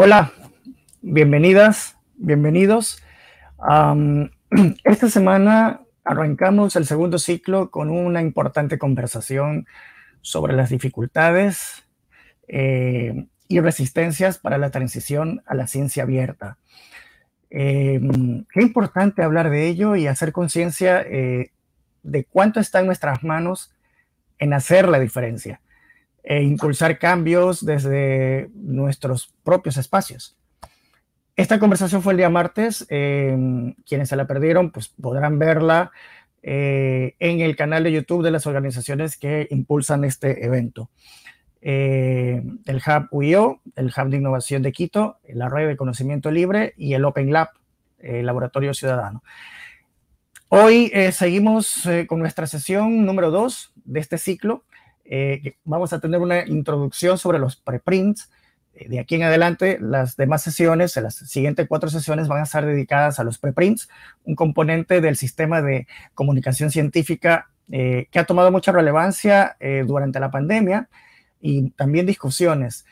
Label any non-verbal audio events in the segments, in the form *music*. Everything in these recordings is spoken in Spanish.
Hola, bienvenidas, bienvenidos. *clears throat* esta semana arrancamos el segundo ciclo con una importante conversación sobre las dificultades eh, y resistencias para la transición a la ciencia abierta. Em, qué importante hablar de ello y hacer conciencia eh, de cuánto está en nuestras manos en hacer la diferencia e impulsar cambios desde nuestros propios espacios. Esta conversación fue el día martes. Em, quienes se la perdieron, pues podrán verla eh, en el canal de YouTube de las organizaciones que impulsan este evento. Em, el Hub UIO, el Hub de Innovación de Quito, la Red de Conocimiento Libre y el Open Lab, el eh, Laboratorio Ciudadano. Hoy eh, seguimos con nuestra sesión número 2 de este ciclo eh, vamos a tener una introducción sobre los preprints. Eh, de aquí en adelante, las demás sesiones, las siguientes cuatro sesiones van a estar dedicadas a los preprints, un componente del sistema de comunicación científica eh, que ha tomado mucha relevancia durante la pandemia y también discusiones.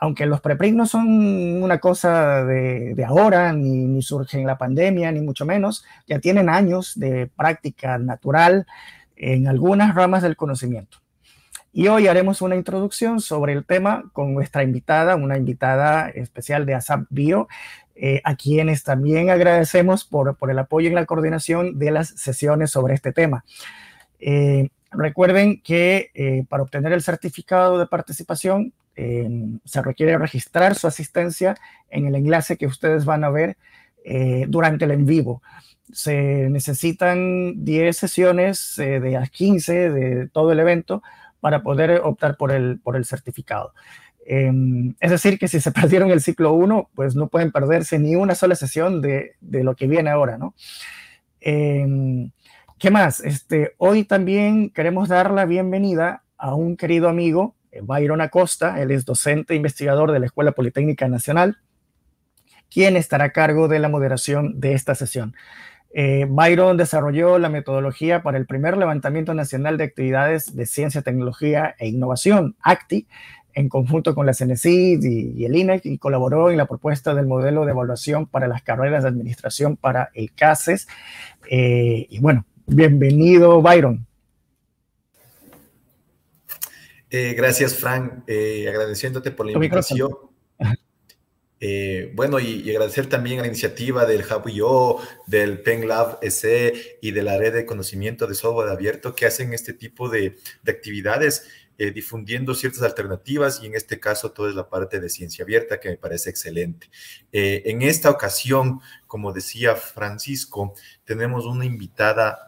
aunque los preprints no son una cosa de, ahora, ni, ni, surgen la pandemia, ni mucho menos, ya tienen años de práctica natural en algunas ramas del conocimiento. Y hoy haremos una introducción sobre el tema con nuestra invitada, una invitada especial de ASAP Bio, eh, a quienes también agradecemos por, el apoyo en la coordinación de las sesiones sobre este tema. Eh, recuerden que eh, para obtener el certificado de participación em, se requiere registrar su asistencia en el enlace que ustedes van a ver durante el en vivo se necesitan 10 sesiones de las 15 de todo el evento para poder eh, optar por el, por el certificado. Em, es decir, que si se *laughs* perdieron el ciclo 1, pues no pueden perderse ni una sola sesión de, lo que viene ahora, ¿no? Em, ¿Qué más? Este, hoy también queremos dar la bienvenida a un querido amigo, eh, Byron Acosta, él es docente e investigador de la Escuela Politécnica Nacional, quien estará a cargo de la moderación de esta sesión. Eh, Byron desarrolló la metodología para el primer levantamiento nacional de actividades de ciencia, tecnología e innovación, ACTI, en conjunto con la CNC y, el INEC, y colaboró en la propuesta del modelo de evaluación para las carreras de administración para el CASES. Eh, y bueno, bienvenido, Byron. Eh, gracias, Frank, agradeciéndote por la invitación. Eh, bueno, y, agradecer también a la iniciativa del Hub.io, del PenLab SE y de la red de conocimiento de software abierto que hacen este tipo de, actividades, eh, difundiendo ciertas alternativas y en este caso toda es la parte de ciencia abierta que me parece excelente. Eh, en esta ocasión, como decía Francisco, tenemos una invitada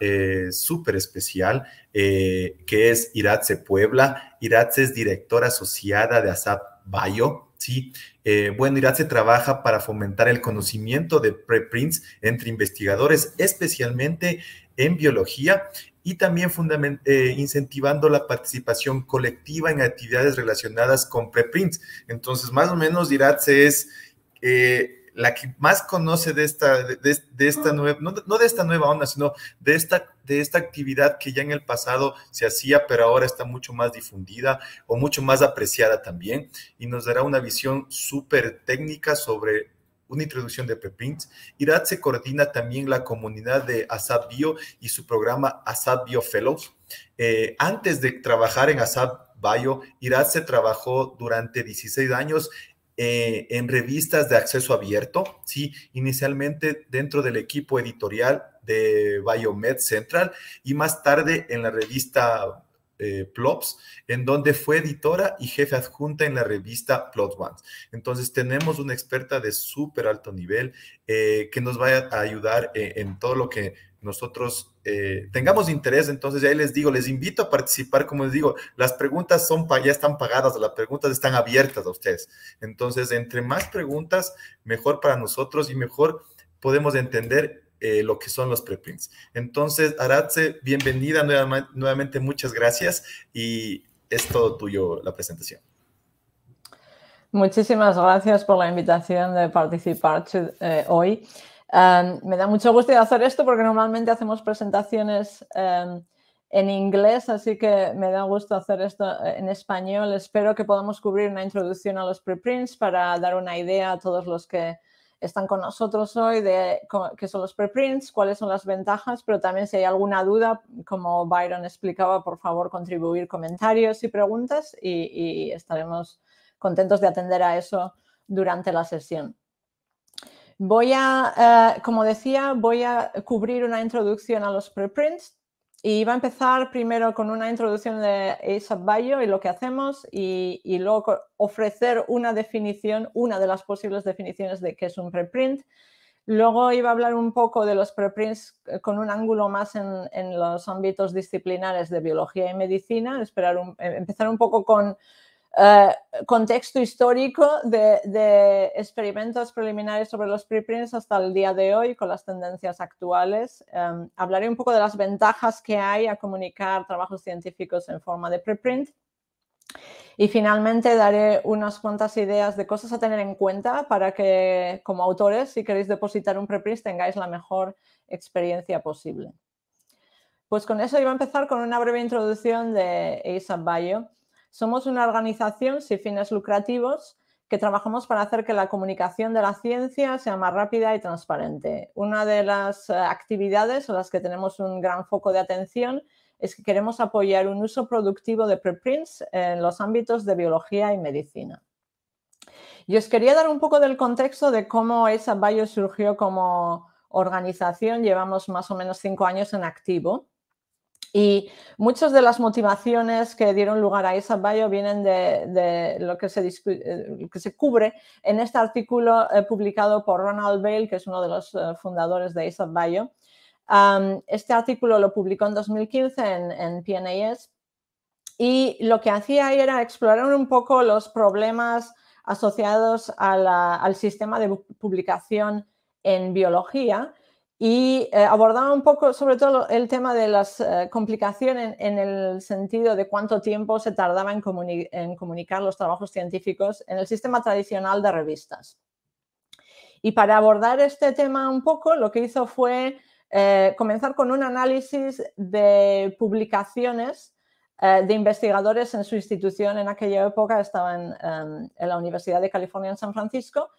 súper especial que es Iratze Puebla. Iratze es directora asociada de ASAP Bayo ¿sí? Eh, bueno, IRAT se trabaja para fomentar el conocimiento de preprints entre investigadores, especialmente en biología, y también eh, incentivando la participación colectiva en actividades relacionadas con preprints. Entonces, más o menos, se es... Eh, la que más conoce de esta, de, esta nueva, no, no, de esta nueva onda, sino de esta, de esta actividad que ya en el pasado se hacía, pero ahora está mucho más difundida o mucho más apreciada también, y nos dará una visión súper técnica sobre una introducción de preprints. Irat se coordina también la comunidad de ASAP Bio y su programa ASAP Bio Fellows. Eh, antes de trabajar en ASAP Bio, Irat se trabajó durante 16 años eh, en revistas de acceso abierto, ¿sí? inicialmente dentro del equipo editorial de Biomed Central y más tarde en la revista eh, Plops, en donde fue editora y jefe adjunta en la revista Plot One. Entonces tenemos una experta de súper alto nivel eh, que nos va a ayudar en todo lo que nosotros eh, tengamos interés, entonces ya les digo, les invito a participar, como les digo, las preguntas son ya están pagadas, las preguntas están abiertas a ustedes. Entonces, entre más preguntas, mejor para nosotros y mejor podemos entender eh, lo que son los preprints. Entonces, Aratze, bienvenida nuevamente, muchas gracias y es todo tuyo la presentación. Muchísimas gracias por la invitación de participar eh, hoy. Em, me da mucho gusto hacer esto porque normalmente hacemos presentaciones em, en inglés, así que me da gusto hacer esto eh, en español. Espero que podamos cubrir una introducción a los preprints para dar una idea a todos los que están con nosotros hoy de qué son los preprints, cuáles son las ventajas, pero también si hay alguna duda, como Byron explicaba, por favor contribuir comentarios y preguntas y estaremos contentos de atender a eso durante la sesión. Voy a, eh, como decía, voy a cubrir una introducción a los preprints y va a empezar primero con una introducción de ASAP Bayo y lo que hacemos y, luego ofrecer una definición, una de las posibles definiciones de qué es un preprint. Luego iba a hablar un poco de los preprints eh, con un ángulo más en, los ámbitos disciplinares de biología y medicina, eh, empezar un poco con eh, contexto histórico de, experimentos preliminares sobre los preprints hasta el día de hoy con las tendencias actuales. Em, hablaré un poco de las ventajas que hay a comunicar trabajos científicos en forma de preprint. Y finalmente daré unas cuantas ideas de cosas a tener en cuenta para que como autores, si queréis depositar un preprint, tengáis la mejor experiencia posible. Pues con eso iba a empezar con una breve introducción de Isa Bayo. Somos una organización sin fines lucrativos que trabajamos para hacer que la comunicación de la ciencia sea más rápida y transparente. Una de las eh, actividades en las que tenemos un gran foco de atención es que queremos apoyar un uso productivo de preprints en los ámbitos de biología y medicina. Y os quería dar un poco del contexto de cómo esa Bio surgió como organización. Llevamos más o menos cinco años en activo. Y muchas de las motivaciones que dieron lugar a esa bio vienen de, lo, que se eh, que se, cubre en este artículo eh, publicado por Ronald Bale, que es uno de los eh, fundadores de ese bio. este artículo lo publicó en 2015 en, en PNAS y lo que hacía era explorar un poco los problemas asociados al sistema de publicación en biología y eh, abordaba un poco sobre todo el tema de las eh, complicaciones en, el sentido de cuánto tiempo se tardaba en, comunicar los trabajos científicos en el sistema tradicional de revistas. Y para abordar este tema un poco, lo que hizo fue eh, comenzar con un análisis de publicaciones de investigadores en su institución en aquella época, estaba em, en la Universidad de California en San Francisco,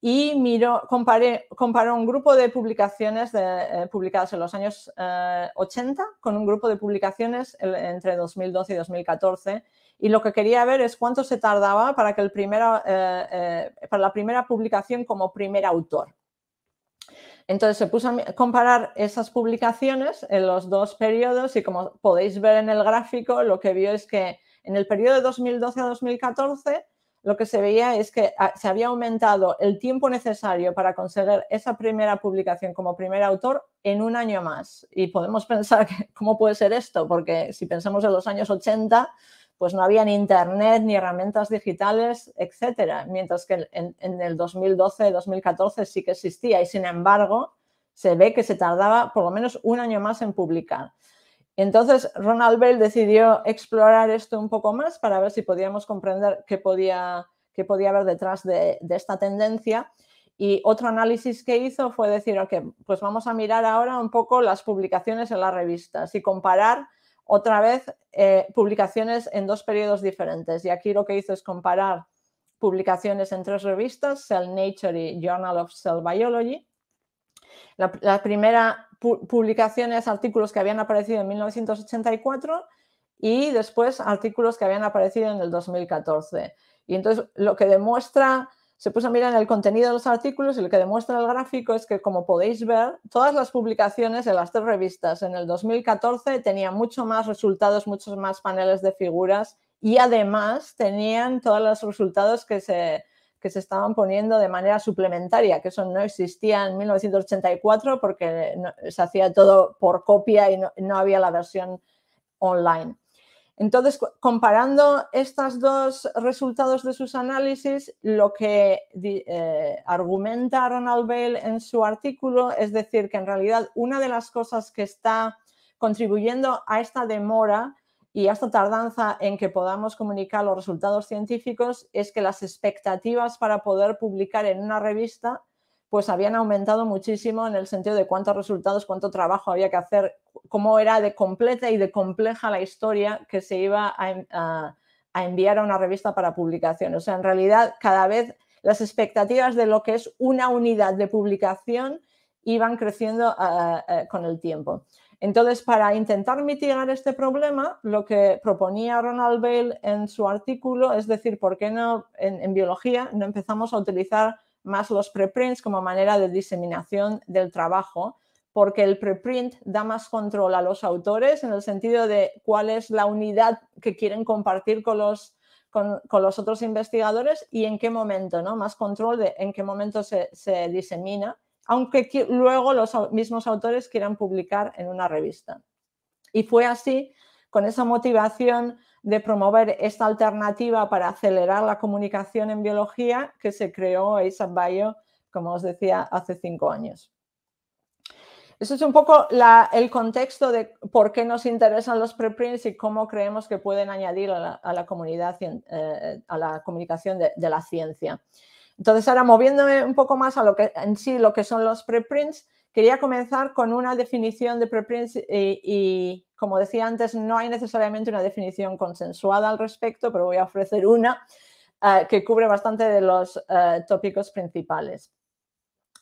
y miro, comparé, comparó un grupo de publicaciones eh, publicadas en los años 80 eh, con un grupo de publicaciones entre 2012 y 2014. Y lo que quería ver es cuánto se tardaba para, que el primero, eh, para la primera publicación como primer autor. Entonces se puso a comparar esas publicaciones en los dos periodos y como podéis ver en el gráfico, lo que vio es que en el periodo de 2012 a 2014 lo que se veía es que ah, se había aumentado el tiempo necesario para conseguir esa primera publicación como primer autor en un año más. Y podemos pensar, *laughs* ¿cómo puede ser esto? Porque si pensamos en los años 80, pues no había ni internet, ni herramientas digitales, etc. Mientras que en el 2012, 2014 sí que existía y sin embargo se ve que se tardaba por lo menos un año más en publicar entonces Ronald Bell decidió explorar esto un poco más para ver si podíamos comprender qué podía, qué haber detrás de, esta tendencia. Y otro análisis que hizo fue decir, ok, pues vamos a mirar ahora un poco las publicaciones en las revistas y comparar otra vez eh, publicaciones en dos periodos diferentes. Y aquí lo que hizo es comparar publicaciones en tres revistas, Cell Nature y Journal of Cell Biology, la, primera publicación publicaciones, artículos que habían aparecido en 1984 y después artículos que habían aparecido en el 2014. Y entonces lo que demuestra, se puso a mirar en el contenido de los artículos y lo que demuestra el gráfico es que, como podéis ver, todas las publicaciones en las tres revistas en el 2014 tenían mucho más resultados, muchos más paneles de figuras y además tenían todos los resultados que se, que se estaban poniendo de manera suplementaria, que eso no existía en 1984 porque se hacía todo por copia y no, había la versión online. Entonces, comparando estos dos resultados de sus análisis, lo que eh, argumenta Ronald Bale en su artículo es decir que en realidad una de las cosas que está contribuyendo a esta demora y esta tardanza en que podamos comunicar los resultados científicos es que las expectativas para poder publicar en una revista pues habían aumentado muchísimo en el sentido de cuántos resultados, cuánto trabajo había que hacer, cómo era de completa y de compleja la historia que se iba a, enviar a una revista para publicación. O sea, en realidad cada vez las expectativas de lo que es una unidad de publicación iban creciendo eh, eh, con el tiempo. Entonces, para intentar mitigar este problema, lo que proponía Ronald Bale en su artículo es decir, ¿por qué no en, biología no empezamos a utilizar más los preprints como manera de diseminación del trabajo? porque el preprint da más control a los autores en el sentido de cuál es la unidad que quieren compartir con los, otros investigadores y en qué momento, ¿no? Más control de en qué momento se disemina aunque luego los mismos autores quieran publicar en una revista. Y fue así, con esa motivación de promover esta alternativa para acelerar la comunicación en biología, que se creó ASAP Bio, como os decía, hace cinco años. Eso es un poco el contexto de por qué nos interesan los preprints y cómo creemos que pueden añadir a la, comunidad, eh, a la comunicación de la ciencia. Entonces, ahora moviéndome un poco más a lo que en sí lo que son los preprints, quería comenzar con una definición de preprints eh, y, como decía antes, no hay necesariamente una definición consensuada al respecto, pero voy a ofrecer una eh, que cubre bastante de los eh, tópicos principales.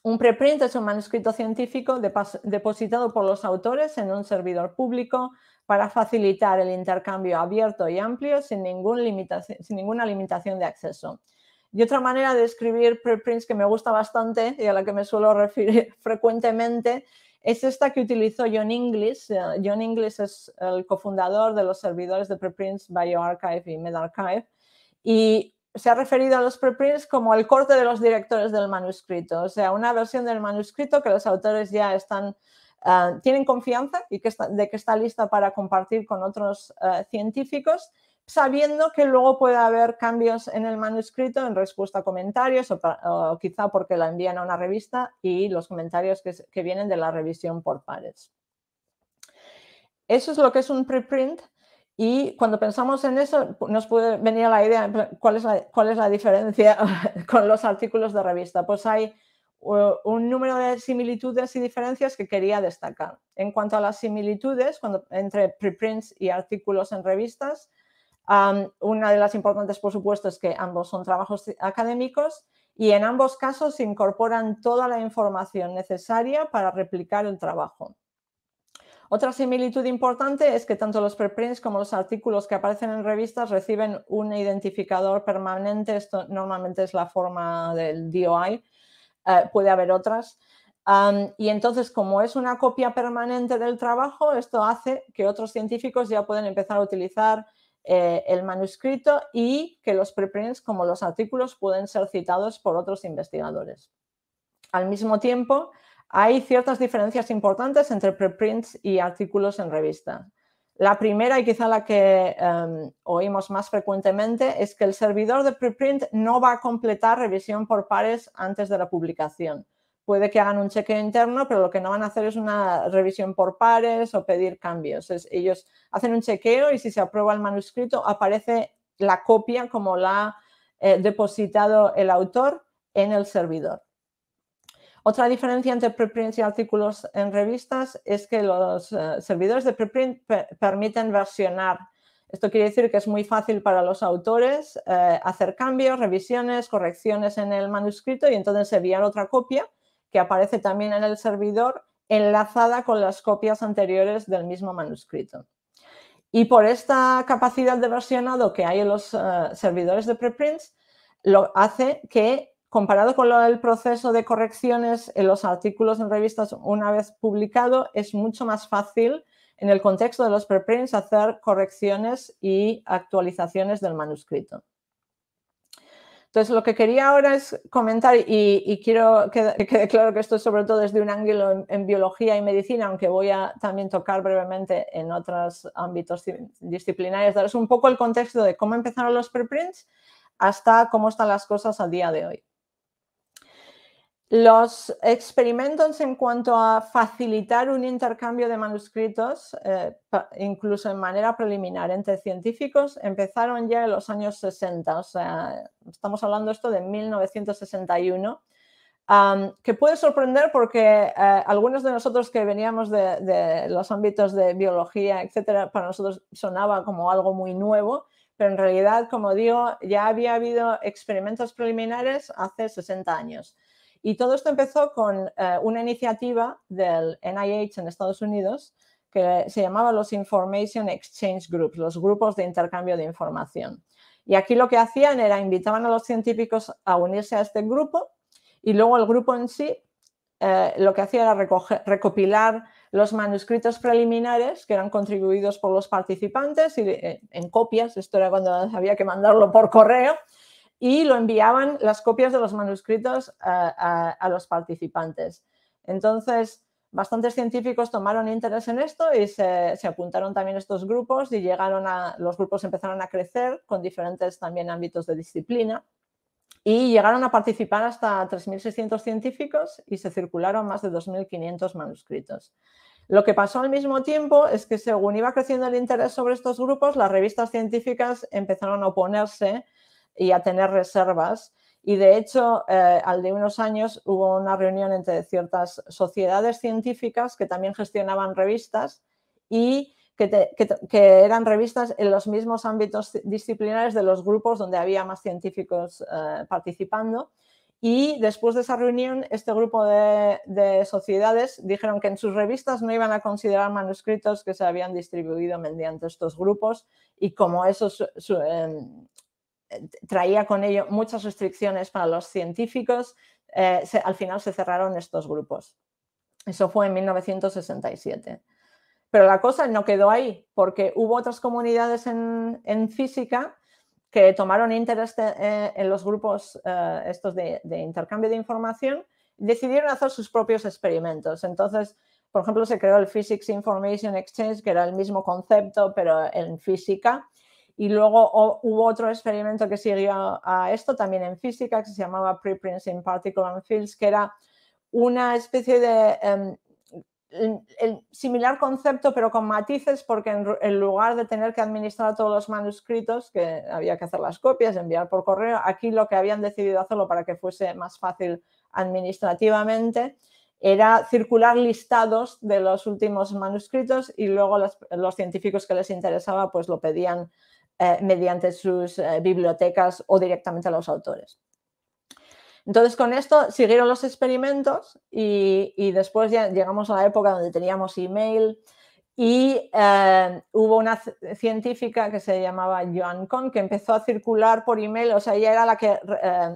Un preprint es un manuscrito científico depositado por los autores en un servidor público para facilitar el intercambio abierto y amplio sin ninguna limitación de acceso. Y otra manera de escribir preprints que me gusta bastante y a la que me suelo referir *laughs* frecuentemente es esta que utilizó John Inglis. John eh, Inglis es el cofundador de los servidores de preprints BioArchive y MedArchive. Y se ha referido a los preprints como el corte de los directores del manuscrito, o sea, una versión del manuscrito que los autores ya están, eh, tienen confianza y que de que está lista para compartir con otros eh, científicos sabiendo que luego puede haber cambios en el manuscrito en respuesta a comentarios o, quizá porque la envían a una revista y los comentarios que, vienen de la revisión por pares. Eso es lo que es un preprint. Y cuando pensamos en eso, nos puede venir la idea, ¿cuál es la, cuál es la diferencia *laughs* con los artículos de revista? Pues hay un número de similitudes y diferencias que quería destacar. En cuanto a las similitudes entre preprints y artículos en revistas, una de las importantes, por supuesto, es que ambos son trabajos académicos y en ambos casos se incorporan toda la información necesaria para replicar el trabajo. Otra similitud importante es que tanto los preprints como los artículos que aparecen en revistas reciben un identificador permanente, esto normalmente es la forma del DOI, eh, puede haber otras, y entonces, como es una copia permanente del trabajo, esto hace que otros científicos ya puedan empezar a utilizar eh, el manuscrito y que los preprints como los artículos pueden ser citados por otros investigadores. Al mismo tiempo, hay ciertas diferencias importantes entre preprints y artículos en revista. La primera y quizá la que em, oímos más frecuentemente es que el servidor de preprint no va a completar revisión por pares antes de la publicación puede que hagan un chequeo interno, pero lo que no van a hacer es una revisión por pares o pedir cambios. ellos hacen un chequeo y si se aprueba el manuscrito aparece la copia como la ha eh, depositado el autor en el servidor. Otra diferencia entre preprints y artículos en revistas es que los eh, servidores de preprint permiten versionar. Esto quiere decir que es muy fácil para los autores eh, hacer cambios, revisiones, correcciones en el manuscrito y entonces enviar otra copia que aparece también en el servidor enlazada con las copias anteriores del mismo manuscrito. Y por esta capacidad de versionado que hay en los eh, servidores de preprints, lo hace que, comparado con el proceso de correcciones en los artículos en revistas una vez publicado, es mucho más fácil en el contexto de los preprints hacer correcciones y actualizaciones del manuscrito. Entonces, lo que quería ahora es comentar, y, quiero que, quede claro que esto es sobre todo desde un ángulo en, biología y medicina, aunque voy a también tocar brevemente en otros ámbitos disciplinarios, daros un poco el contexto de cómo empezaron los preprints hasta cómo están las cosas al día de hoy. Los experimentos en cuanto a facilitar un intercambio de manuscritos, eh, incluso en manera preliminar entre científicos, empezaron ya en los años 60, o sea, estamos hablando esto de 1961, que puede sorprender porque eh, algunos de nosotros que veníamos de, de los ámbitos de biología, etcétera, para nosotros sonaba como algo muy nuevo, pero en realidad, como digo, ya había habido experimentos preliminares hace 60 años. Y todo esto empezó con eh, una iniciativa del NIH en Estados Unidos que se llamaba los Information Exchange Groups, los grupos de intercambio de información. Y aquí lo que hacían era invitaban a los científicos a unirse a este grupo y luego el grupo en sí eh, lo que hacía era recopilar los manuscritos preliminares que eran contribuidos por los participantes y, eh, en copias, esto era cuando había que mandarlo por correo, y lo enviaban las copias de los manuscritos a, los participantes. Entonces, bastantes científicos tomaron interés en esto y se, se, apuntaron también estos grupos y llegaron a, los grupos empezaron a crecer con diferentes también ámbitos de disciplina y llegaron a participar hasta 3.600 científicos y se circularon más de 2.500 manuscritos. Lo que pasó al mismo tiempo es que según iba creciendo el interés sobre estos grupos, las revistas científicas empezaron a oponerse y a tener reservas. Y de hecho, eh, al de unos años hubo una reunión entre ciertas sociedades científicas que también gestionaban revistas y que, eran revistas en los mismos ámbitos disciplinares de los grupos donde había más científicos eh, participando. Y después de esa reunión, este grupo de, sociedades dijeron que en sus revistas no iban a considerar manuscritos que se habían distribuido mediante estos grupos y como eso em, traía con ello muchas restricciones para los científicos, eh, al final se cerraron estos grupos. Eso fue en 1967. Pero la cosa no quedó ahí, porque hubo otras comunidades en, física que tomaron interés eh, en los grupos eh, estos de, de, intercambio de información y decidieron hacer sus propios experimentos. Entonces, por ejemplo, se creó el Physics Information Exchange, que era el mismo concepto, pero en física, y luego hubo otro experimento que siguió a esto también en física, que se llamaba Preprints in Particle and Fields, que era una especie de em, el, similar concepto, pero con matices, porque en, lugar de tener que administrar todos los manuscritos, que había que hacer las copias, enviar por correo, aquí lo que habían decidido hacerlo para que fuese más fácil administrativamente era circular listados de los últimos manuscritos y luego los, los científicos que les interesaba pues lo pedían eh, mediante sus eh, bibliotecas o directamente a los autores. Entonces, con esto siguieron los experimentos y, y después llegamos a la época donde teníamos email y eh, hubo una científica que se llamaba Joan Kohn que empezó a circular por email, o sea, ella era la que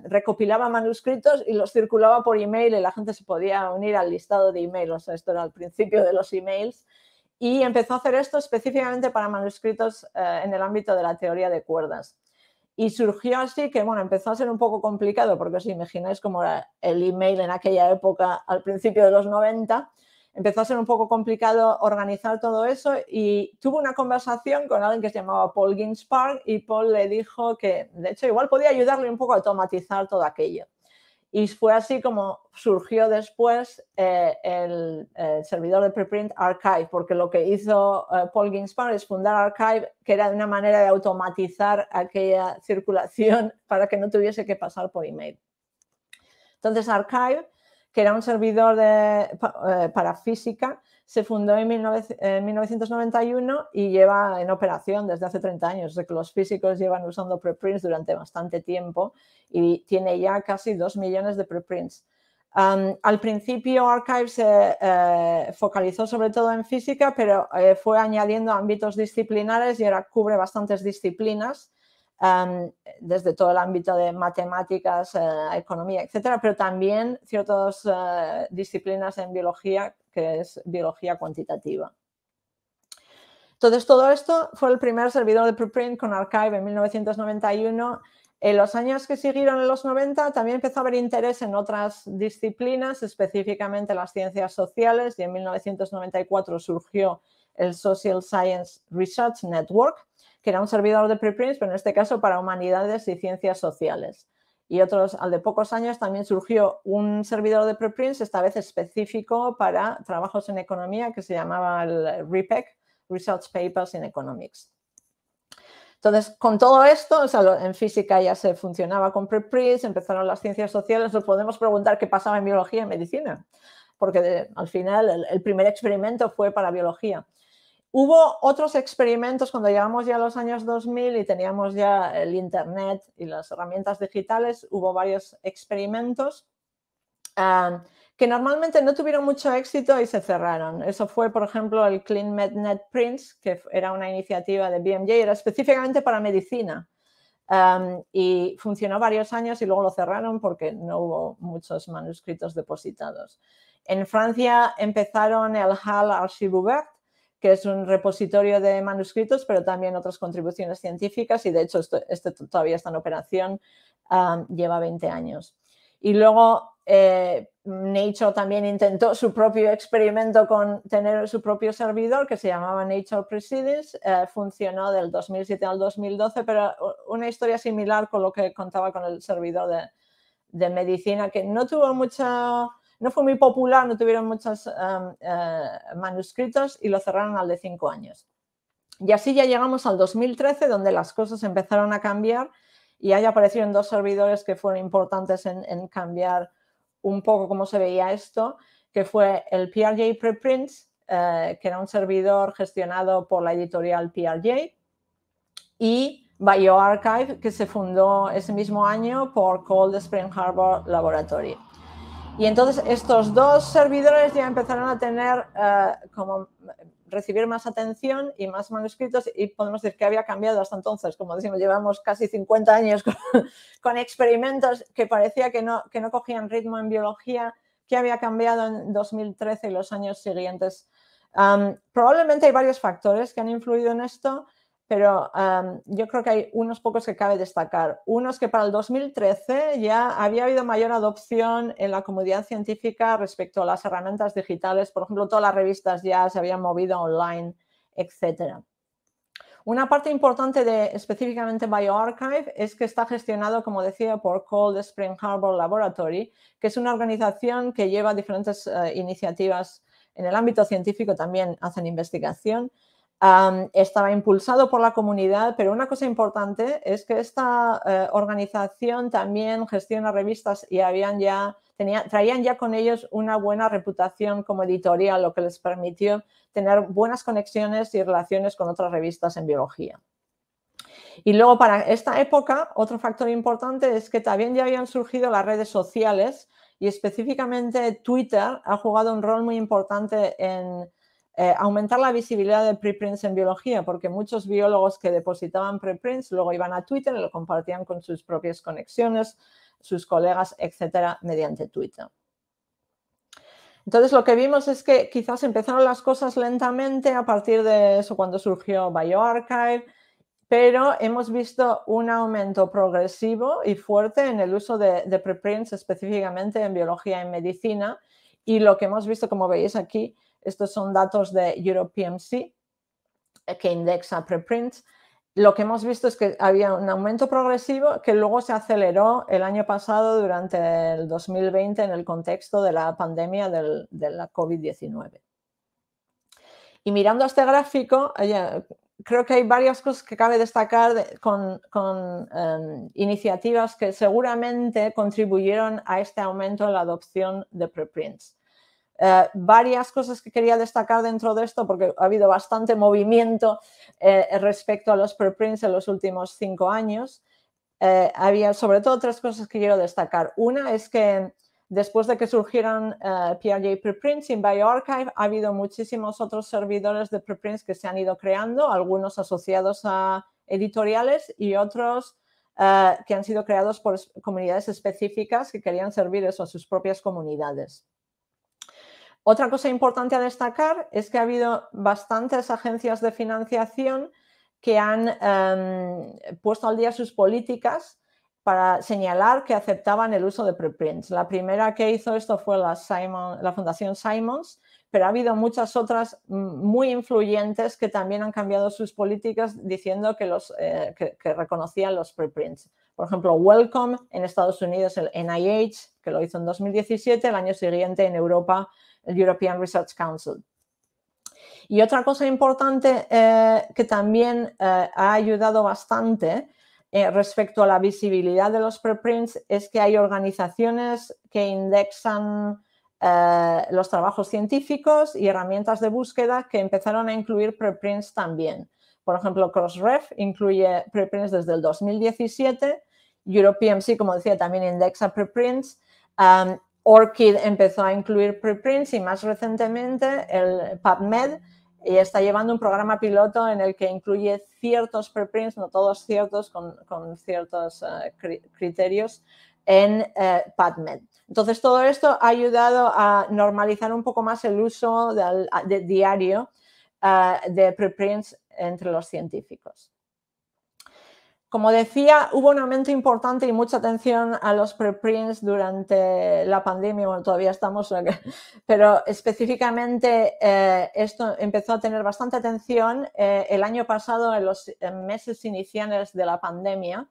recopilaba manuscritos y los circulaba por email y la gente se podía unir al listado de email, o sea, esto era al principio de los emails y empezó a hacer esto específicamente para manuscritos eh, en el ámbito de la teoría de cuerdas. Y surgió así que, bueno, empezó a ser un poco complicado, porque si imagináis cómo era el email en aquella época, al principio de los 90, empezó a ser un poco complicado organizar todo eso y tuvo una conversación con alguien que se llamaba Paul Ginsparg y Paul le dijo que, de hecho, igual podía ayudarle un poco a automatizar todo aquello. Y fue así como surgió después eh, el, servidor de preprint Archive, porque lo que hizo eh, Paul Ginsparg es fundar Archive, que era una manera de automatizar aquella circulación *laughs* para que no tuviese que pasar por email. Entonces Archive, que era un servidor eh, para física, se fundó en, 1991 y lleva en operación desde hace 30 años. los físicos llevan usando preprints durante bastante tiempo y tiene ya casi 2 millones de preprints. al principio Archive se eh, focalizó sobre todo en física, pero eh, fue añadiendo ámbitos disciplinares y ahora cubre bastantes disciplinas, desde todo el ámbito de matemáticas, eh, economía, etcétera, pero también ciertas disciplinas en biología que es biología cuantitativa. Entonces, todo esto fue el primer servidor de preprint con Archive en 1991. En los años que siguieron en los 90 también empezó a haber interés en otras disciplinas, específicamente las ciencias sociales, y en 1994 surgió el Social Science Research Network, que era un servidor de preprints, pero en este caso para humanidades y ciencias sociales. Y otros, al de pocos años, también surgió un servidor de preprints, esta vez específico para trabajos en economía, que se llamaba el RIPEC, Research Papers in Economics. Entonces, con todo esto, en física ya se funcionaba con preprints, empezaron las ciencias sociales, nos podemos preguntar qué pasaba en biología y medicina, porque al final el, primer experimento fue para biología. Hubo otros experimentos cuando llegamos ya a los años 2000 y teníamos ya el Internet y las herramientas digitales, hubo varios experimentos que normalmente no tuvieron mucho éxito y se cerraron. Eso fue, por ejemplo, el Clean Net Prints, que era una iniciativa de BMJ, era específicamente para medicina. y funcionó varios años y luego lo cerraron porque no hubo muchos manuscritos depositados. En Francia empezaron el HAL Archivubert, que es un repositorio de manuscritos, pero también otras contribuciones científicas y de hecho esto, este todavía está en operación, lleva 20 años. Y luego eh, Nature también intentó su propio experimento con tener su propio servidor que se llamaba Nature presidis eh, funcionó del 2007 al 2012, pero una historia similar con lo que contaba con el servidor de, de medicina que no tuvo mucha no fue muy popular, no tuvieron muchos em, eh, manuscritos y lo cerraron al de cinco años. Y así ya llegamos al 2013, donde las cosas empezaron a cambiar y ahí aparecieron dos servidores que fueron importantes en, cambiar un poco cómo se veía esto, que fue el PRJ Preprints, eh, que era un servidor gestionado por la editorial PRJ, y BioArchive, que se fundó ese mismo año por Cold Spring Harbor Laboratory. Y entonces estos dos servidores ya empezaron a tener eh, como recibir más atención y más manuscritos y podemos decir que había cambiado hasta entonces, como decimos, llevamos casi 50 años *laughs* con, experimentos que parecía que no, que no cogían ritmo en biología, que había cambiado en 2013 y los años siguientes. probablemente hay varios factores que han influido en esto pero yo creo que hay unos pocos que cabe destacar. Uno es que para el 2013 ya había habido mayor adopción en la comunidad científica respecto a las herramientas digitales, por ejemplo, todas las revistas ya se habían movido online, etc. Una parte importante de específicamente BioArchive es que está gestionado, como decía, por Cold Spring Harbor Laboratory, que es una organización que lleva diferentes eh, iniciativas en el ámbito científico, también hacen investigación, estaba impulsado por la comunidad, pero una cosa importante es que esta eh, organización también gestiona revistas y habían ya, tenía, traían ya con ellos una buena reputación como editorial, lo que les permitió tener buenas conexiones y relaciones con otras revistas en biología. Y luego para esta época, otro factor importante es que también ya habían surgido las redes sociales y específicamente Twitter ha jugado un rol muy importante en eh, aumentar la visibilidad de preprints en biología, porque muchos biólogos que depositaban preprints luego iban a Twitter y lo compartían con sus propias conexiones, sus colegas, etcétera, mediante Twitter. Entonces lo que vimos es que quizás empezaron las cosas lentamente a partir de eso cuando surgió BioArchive, pero hemos visto un aumento progresivo y fuerte en el uso de, preprints específicamente en biología y medicina y lo que hemos visto, como veis aquí, estos son datos de EuroPMC eh, que indexa preprints. Lo que hemos visto es que había un aumento progresivo que luego se aceleró el año pasado durante el 2020 en el contexto de la pandemia de la COVID-19. Y mirando este gráfico, creo que hay varias cosas que cabe destacar con, em, iniciativas que seguramente contribuyeron a este aumento en la adopción de preprints. Eh, varias cosas que quería destacar dentro de esto, porque ha habido bastante movimiento eh, eh, respecto a los preprints en los últimos cinco años. había sobre todo tres cosas que quiero destacar. Una es que después de que surgieron PRJ preprints en BioArchive, ha habido muchísimos otros servidores de preprints que se han ido creando, algunos asociados a editoriales y otros que han sido creados por comunidades específicas que querían servir eso a sus propias comunidades. Otra cosa importante a destacar es que ha habido bastantes agencias de financiación que han em, puesto al día sus políticas para señalar que aceptaban el uso de preprints. La primera que hizo esto fue la, Simon, la Fundación Simons, pero ha habido muchas otras muy influyentes que también han cambiado sus políticas diciendo que, los, eh, que reconocían los preprints. Por ejemplo, Welcome en Estados Unidos, el NIH, que lo hizo en 2017, el año siguiente en Europa European Research Council. Y otra cosa importante eh, que también eh, ha ayudado bastante eh, respecto a la visibilidad de los preprints es que hay organizaciones que indexan los trabajos científicos y herramientas de búsqueda que empezaron a incluir preprints también. Por ejemplo, Crossref incluye preprints desde el 2017, EuroPMC, como decía, también indexa preprints. Orchid empezó a incluir preprints y más recientemente el PubMed y está llevando un programa piloto en el que incluye ciertos preprints, no todos ciertos, con, ciertos eh, criterios en eh, PubMed. Entonces, todo esto ha ayudado a normalizar un poco más el uso diario eh, de preprints entre los científicos. Como decía, hubo un aumento importante y mucha atención a los preprints durante la pandemia, bueno, todavía estamos, *laughs* pero específicamente eh, esto empezó a tener bastante atención eh, el año pasado, en los meses iniciales de la pandemia,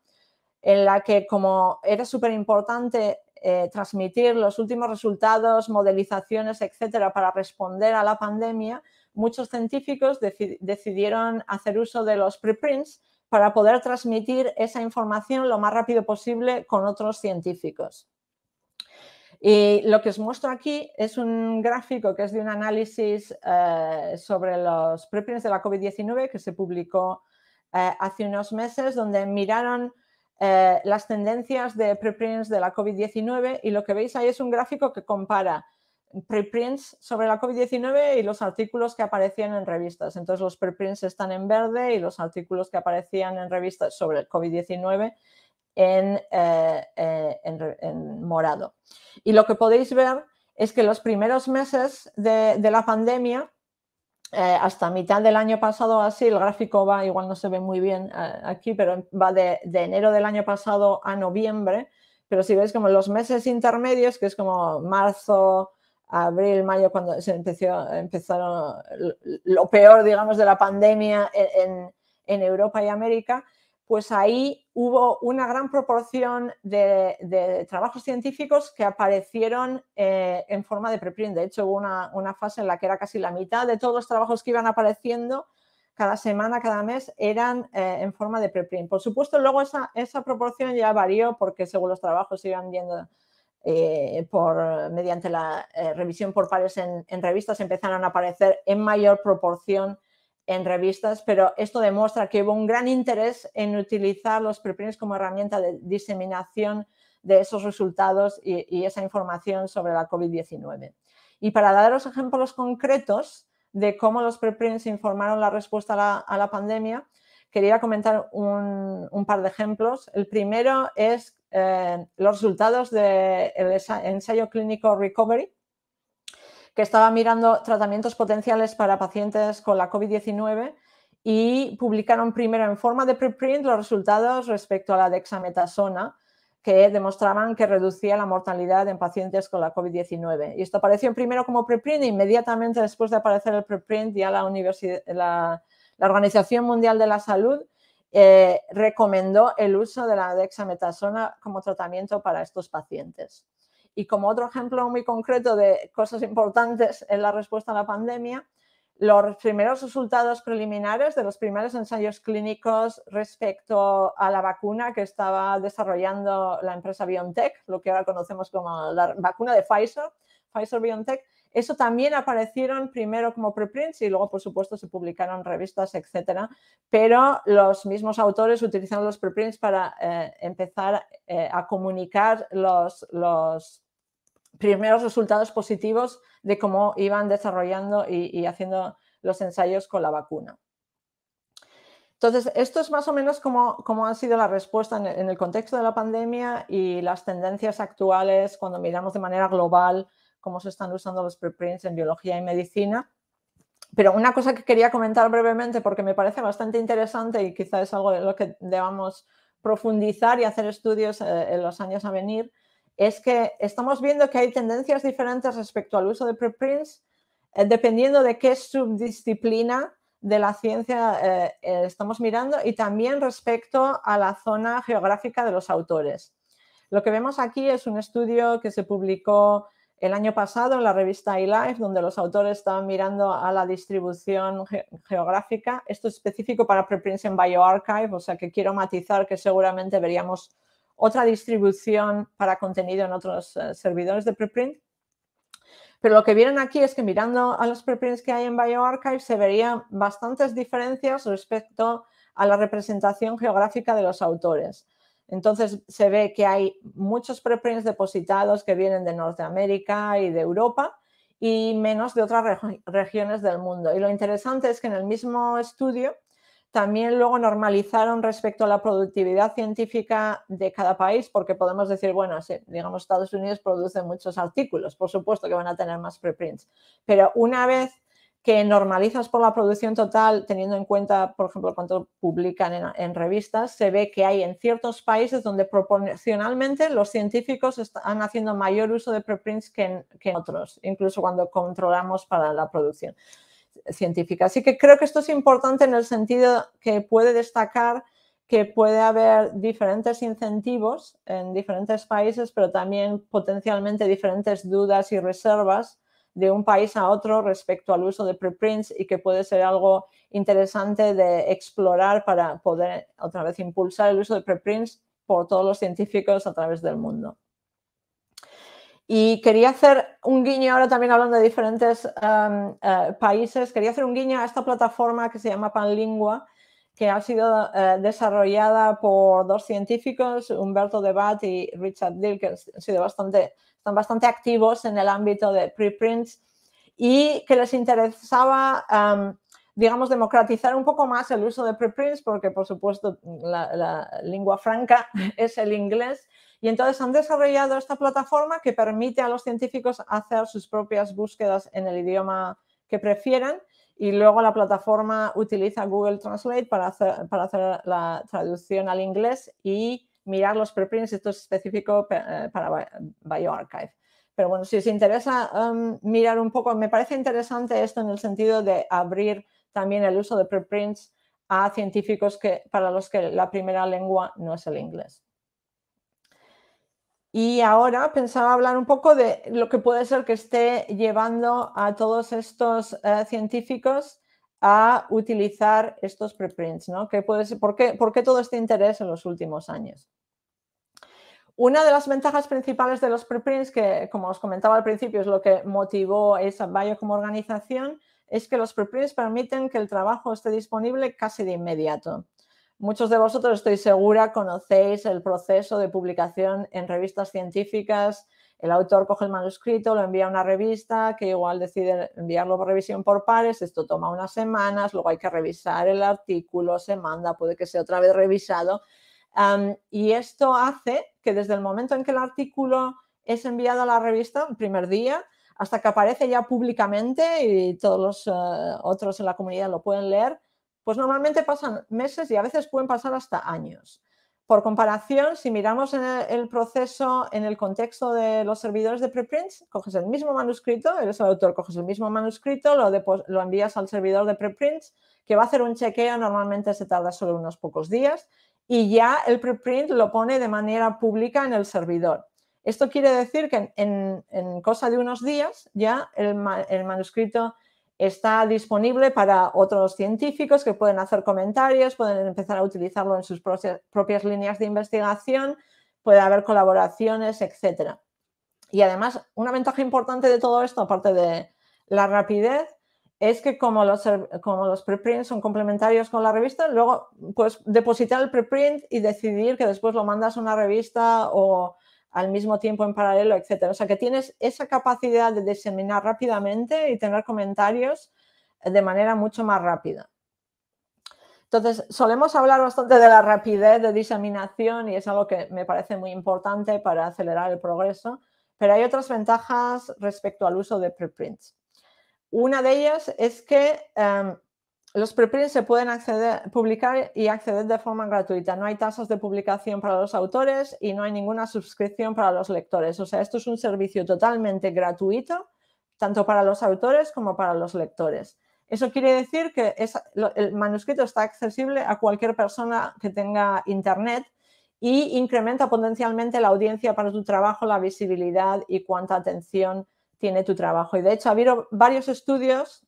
en la que como era súper importante eh, transmitir los últimos resultados, modelizaciones, etcétera, para responder a la pandemia, muchos científicos decidieron hacer uso de los preprints para poder transmitir esa información lo más rápido posible con otros científicos. Y lo que os muestro aquí es un gráfico que es de un análisis eh, sobre los preprints de la COVID-19 que se publicó eh, hace unos meses, donde miraron eh, las tendencias de preprints de la COVID-19 y lo que veis ahí es un gráfico que compara preprints sobre la COVID-19 y los artículos que aparecían en revistas. Entonces los preprints están en verde y los artículos que aparecían en revistas sobre el COVID-19 en, eh, eh, en, morado. Y lo que podéis ver es que los primeros meses de, la pandemia, eh, hasta mitad del año pasado, así, el gráfico va, igual no se ve muy bien aquí, pero va de, de enero del año pasado a noviembre, pero si veis como los meses intermedios, que es como marzo, abril, mayo, cuando se empezó, empezaron lo peor, digamos, de la pandemia en, Europa y América, pues ahí hubo una gran proporción de, trabajos científicos que aparecieron eh, en forma de preprint. De hecho, hubo una, fase en la que era casi la mitad de todos los trabajos que iban apareciendo cada semana, cada mes, eran eh, en forma de preprint. Por supuesto, luego esa, esa proporción ya varió porque según los trabajos iban viendo eh, por, mediante la eh, revisión por pares en, revistas, empezaron a aparecer en mayor proporción en revistas, pero esto demuestra que hubo un gran interés en utilizar los preprints como herramienta de diseminación de esos resultados y, esa información sobre la COVID-19. Y para daros ejemplos concretos de cómo los preprints informaron la respuesta a la, pandemia, quería comentar un, un, par de ejemplos. El primero es eh, los resultados del ensayo clínico Recovery, que estaba mirando tratamientos potenciales para pacientes con la COVID-19 y publicaron primero en forma de preprint los resultados respecto a la dexametasona que demostraban que reducía la mortalidad en pacientes con la COVID-19. Y esto apareció primero como preprint e inmediatamente después de aparecer el preprint ya la Organización Mundial de la Salud eh, recomendó el uso de la dexametasona como tratamiento para estos pacientes. Y como otro ejemplo muy concreto de cosas importantes en la respuesta a la pandemia, los primeros resultados preliminares de los primeros ensayos clínicos respecto a la vacuna que estaba desarrollando la empresa BioNTech, lo que ahora conocemos como la vacuna de Pfizer, Pfizer BioNTech, eso también aparecieron primero como preprints y luego, por supuesto, se publicaron revistas, etcétera. Pero los mismos autores utilizaron los preprints para eh, empezar eh, a comunicar los, primeros resultados positivos de cómo iban desarrollando y, haciendo los ensayos con la vacuna. Entonces, esto es más o menos como, ha sido la respuesta en el, contexto de la pandemia y las tendencias actuales cuando miramos de manera global cómo se están usando los preprints en biología y medicina. Pero una cosa que quería comentar brevemente, porque me parece bastante interesante y quizá es algo de lo que debamos profundizar y hacer estudios eh, en los años a venir, es que estamos viendo que hay tendencias diferentes respecto al uso de preprints, eh, dependiendo de qué subdisciplina de la ciencia eh, estamos mirando y también respecto a la zona geográfica de los autores. Lo que vemos aquí es un estudio que se publicó el año pasado en la revista eLife, donde los autores estaban mirando a la distribución geográfica. Esto es específico para preprints en BioArchive, o sea que quiero matizar que seguramente veríamos otra distribución para contenido en otros eh, servidores de preprint. Pero lo que vieron aquí es que mirando a los preprints que hay en BioArchive se verían bastantes diferencias respecto a la representación geográfica de los autores. Entonces se ve que hay muchos preprints depositados que vienen de Norteamérica y de Europa y menos de otras regiones del mundo. Y lo interesante es que en el mismo estudio también luego normalizaron respecto a la productividad científica de cada país, porque podemos decir, bueno, sí, digamos, Estados Unidos produce muchos artículos, por supuesto que van a tener más preprints, pero una vez que normalizas por la producción total, teniendo en cuenta, por ejemplo, cuánto publican en, revistas, se ve que hay en ciertos países donde proporcionalmente los científicos están haciendo mayor uso de preprints que que en otros, incluso cuando controlamos para la producción científica. Así que creo que esto es importante en el sentido que puede destacar que puede haber diferentes incentivos en diferentes países, pero también potencialmente diferentes dudas y reservas de un país a otro respecto al uso de preprints y que puede ser algo interesante de explorar para poder otra vez impulsar el uso de preprints por todos los científicos a través del mundo. Y quería hacer un guiño, ahora también hablando de diferentes um, eh, países, quería hacer un guiño a esta plataforma que se llama Panlingua, que ha sido eh, desarrollada por dos científicos, Humberto Debat y Richard Dill, que han sido bastante están bastante activos en el ámbito de preprints y que les interesaba, digamos, democratizar un poco más el uso de preprints, porque por supuesto la, la, lengua franca *laughs* es el inglés. Y entonces han desarrollado esta plataforma que permite a los científicos hacer sus propias búsquedas en el idioma que prefieran. Y luego la plataforma utiliza Google Translate para hacer, para hacer la traducción al inglés y mirar los preprints, esto es específico eh, para BioArchive. Pero bueno, si os interesa em, mirar un poco, me parece interesante esto en el sentido de abrir también el uso de preprints a científicos que, para los que la primera lengua no es el inglés. Y ahora pensaba hablar un poco de lo que puede ser que esté llevando a todos estos eh, científicos a utilizar estos preprints, ¿no? ¿Qué puede ser? ¿Por, qué, todo este interés en los últimos años? Una de las ventajas principales de los preprints, que como os comentaba al principio, es lo que motivó esa Bayo como organización, es que los preprints permiten que el trabajo esté disponible casi de inmediato. Muchos de vosotros, estoy segura, conocéis el proceso de publicación en revistas científicas el autor coge el manuscrito, lo envía a una revista que igual decide enviarlo por revisión por pares, esto toma unas semanas, luego hay que revisar el artículo, se manda, puede que sea otra vez revisado. y esto hace que desde el momento en que el artículo es enviado a la revista, el primer día, hasta que aparece ya públicamente y todos los eh, otros en la comunidad lo pueden leer, pues normalmente pasan meses y a veces pueden pasar hasta años. Por comparación, si miramos en el, proceso en el contexto de los servidores de preprints, coges el mismo manuscrito, eres el autor, coges el mismo manuscrito, lo, envías al servidor de preprints, que va a hacer un chequeo, normalmente se tarda solo unos pocos días, y ya el preprint lo pone de manera pública en el servidor. Esto quiere decir que en, cosa de unos días ya el manuscrito Está disponible para otros científicos que pueden hacer comentarios, pueden empezar a utilizarlo en sus propias líneas de investigación, puede haber colaboraciones, etc. Y además, una ventaja importante de todo esto, aparte de la rapidez, es que como los, como los preprints son complementarios con la revista, luego puedes depositar el preprint y decidir que después lo mandas a una revista o al mismo tiempo en paralelo, etcétera. O sea que tienes esa capacidad de diseminar rápidamente y tener comentarios eh, de manera mucho más rápida. Entonces, solemos hablar bastante de la rapidez de diseminación y es algo que me parece muy importante para acelerar el progreso, pero hay otras ventajas respecto al uso de preprints. Una de ellas es que em, los preprints se pueden publicar y acceder de forma gratuita. No hay tasas de publicación para los autores y no hay ninguna suscripción para los lectores. O sea, esto es un servicio totalmente gratuito, tanto para los autores como para los lectores. Eso quiere decir que el manuscrito está accesible a cualquier persona que tenga internet y incrementa potencialmente la audiencia para tu trabajo, la visibilidad y cuánta atención tiene tu trabajo. Y de hecho, ha habido varios estudios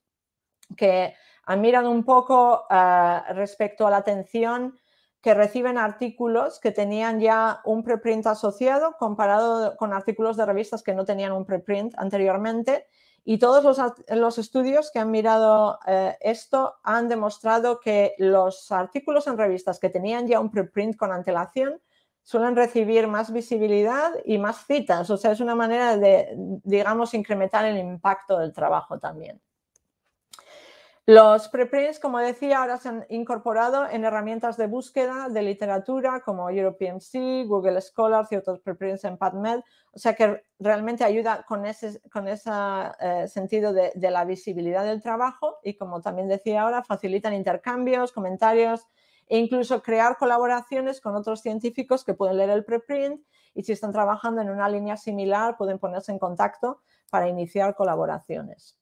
que han mirado un poco eh, respecto a la atención que reciben artículos que tenían ya un preprint asociado comparado con artículos de revistas que no tenían un preprint anteriormente. Y todos los, estudios que han mirado eh, esto han demostrado que los artículos en revistas que tenían ya un preprint con antelación suelen recibir más visibilidad y más citas. O sea, es una manera de, digamos, incrementar el impacto del trabajo también. Los preprints, como decía, ahora se han incorporado en herramientas de búsqueda de literatura como European Sea, Google Scholar, otros preprints en PubMed, o sea que realmente ayuda con ese eh, sentido de, la visibilidad del trabajo y como también decía ahora, facilitan intercambios, comentarios e incluso crear colaboraciones con otros científicos que pueden leer el preprint y si están trabajando en una línea similar pueden ponerse en contacto para iniciar colaboraciones.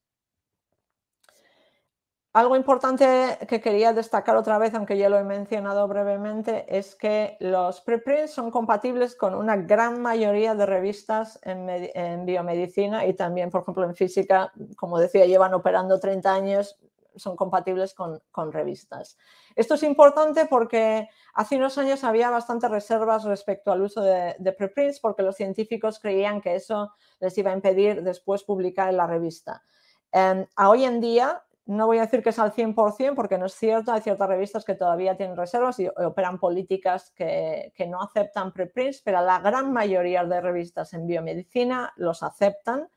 Algo importante que quería destacar otra vez, aunque ya lo he mencionado brevemente, es que los preprints son compatibles con una gran mayoría de revistas en, biomedicina y también, por ejemplo, en física, como decía, llevan operando 30 años, son compatibles con, revistas. Esto es importante porque hace unos años había bastantes reservas respecto al uso de, preprints porque los científicos creían que eso les iba a impedir después publicar en la revista. Em, a hoy en día no voy a decir que es al 100% porque no es cierto, hay ciertas revistas que todavía tienen reservas y operan políticas que, no aceptan preprints, pero la gran mayoría de revistas en biomedicina los aceptan.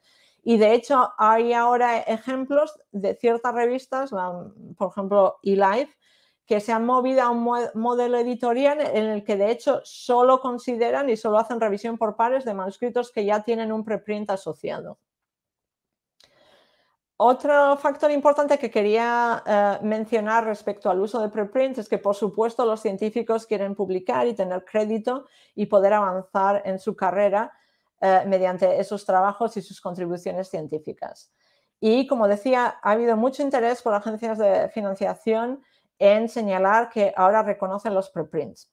Y de hecho hay ahora ejemplos de ciertas revistas, por ejemplo eLife, que se han movido a un modelo editorial en el que de hecho solo consideran y solo hacen revisión por pares de manuscritos que ya tienen un preprint asociado. Otro factor importante que quería eh, mencionar respecto al uso de preprints es que, por supuesto, los científicos quieren publicar y tener crédito y poder avanzar en su carrera eh, mediante esos trabajos y sus contribuciones científicas. Y, como decía, ha habido mucho interés por agencias de financiación en señalar que ahora reconocen los preprints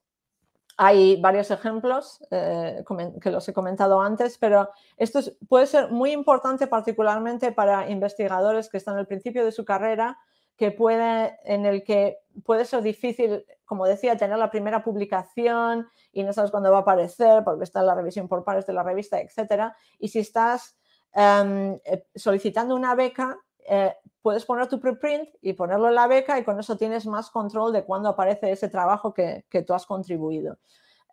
hay varios ejemplos eh, que los he comentado antes, pero esto puede ser muy importante particularmente para investigadores que están al principio de su carrera, que puede, en el que puede ser difícil, como decía, tener la primera publicación y no sabes cuándo va a aparecer porque está la revisión por pares de la revista, etc. Y si estás em, eh, solicitando una beca, eh, puedes poner tu preprint y ponerlo en la beca y con eso tienes más control de cuándo aparece ese trabajo que, tú has contribuido.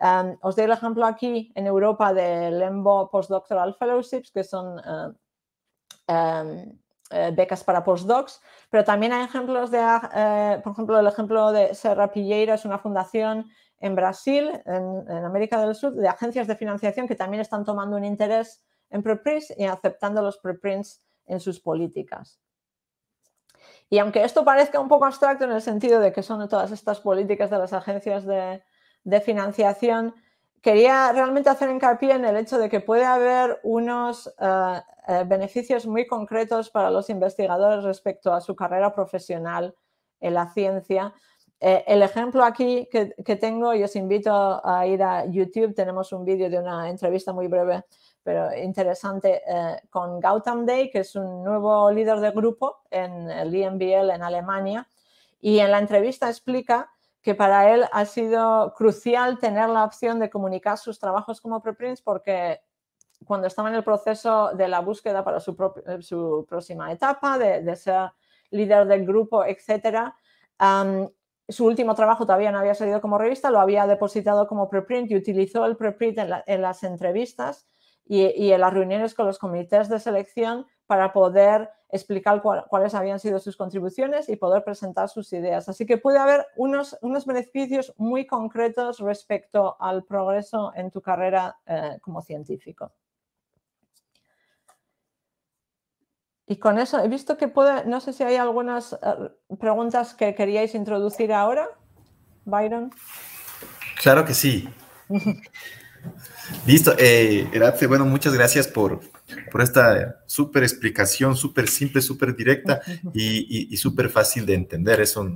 Em, os doy el ejemplo aquí en Europa del EMBO Postdoctoral Fellowships, que son eh, em, eh, becas para postdocs, pero también hay ejemplos de, por ejemplo, el ejemplo de Serra Pilleira es una fundación en Brasil, en, en, América del Sur, de agencias de financiación que también están tomando un interés en preprints y aceptando los preprints en sus políticas. Y aunque esto parezca un poco abstracto en el sentido de que son todas estas políticas de las agencias de, financiación, quería realmente hacer hincapié en el hecho de que puede haber unos eh, eh, beneficios muy concretos para los investigadores respecto a su carrera profesional en la ciencia. Eh, el ejemplo aquí que, tengo, y os invito a ir a YouTube, tenemos un vídeo de una entrevista muy breve pero interesante, eh, con Gautam Day, que es un nuevo líder de grupo en el IMBL e en Alemania. Y en la entrevista explica que para él ha sido crucial tener la opción de comunicar sus trabajos como preprints porque cuando estaba en el proceso de la búsqueda para su, eh, próxima etapa, de, ser líder del grupo, etcétera, su último trabajo todavía no había salido como revista, lo había depositado como preprint y utilizó el preprint en las entrevistas y, en las reuniones con los comités de selección para poder explicar cuáles habían sido sus contribuciones y poder presentar sus ideas. Así que puede haber unos, unos beneficios muy concretos respecto al progreso en tu carrera eh, como científico. Y con eso, he visto que puede, no sé si hay algunas eh, preguntas que queríais introducir ahora, Byron. Claro que sí. *laughs* Listo, gracias, eh, bueno, muchas gracias por, esta súper explicación, súper simple, súper directa y, súper fácil de entender. Eso,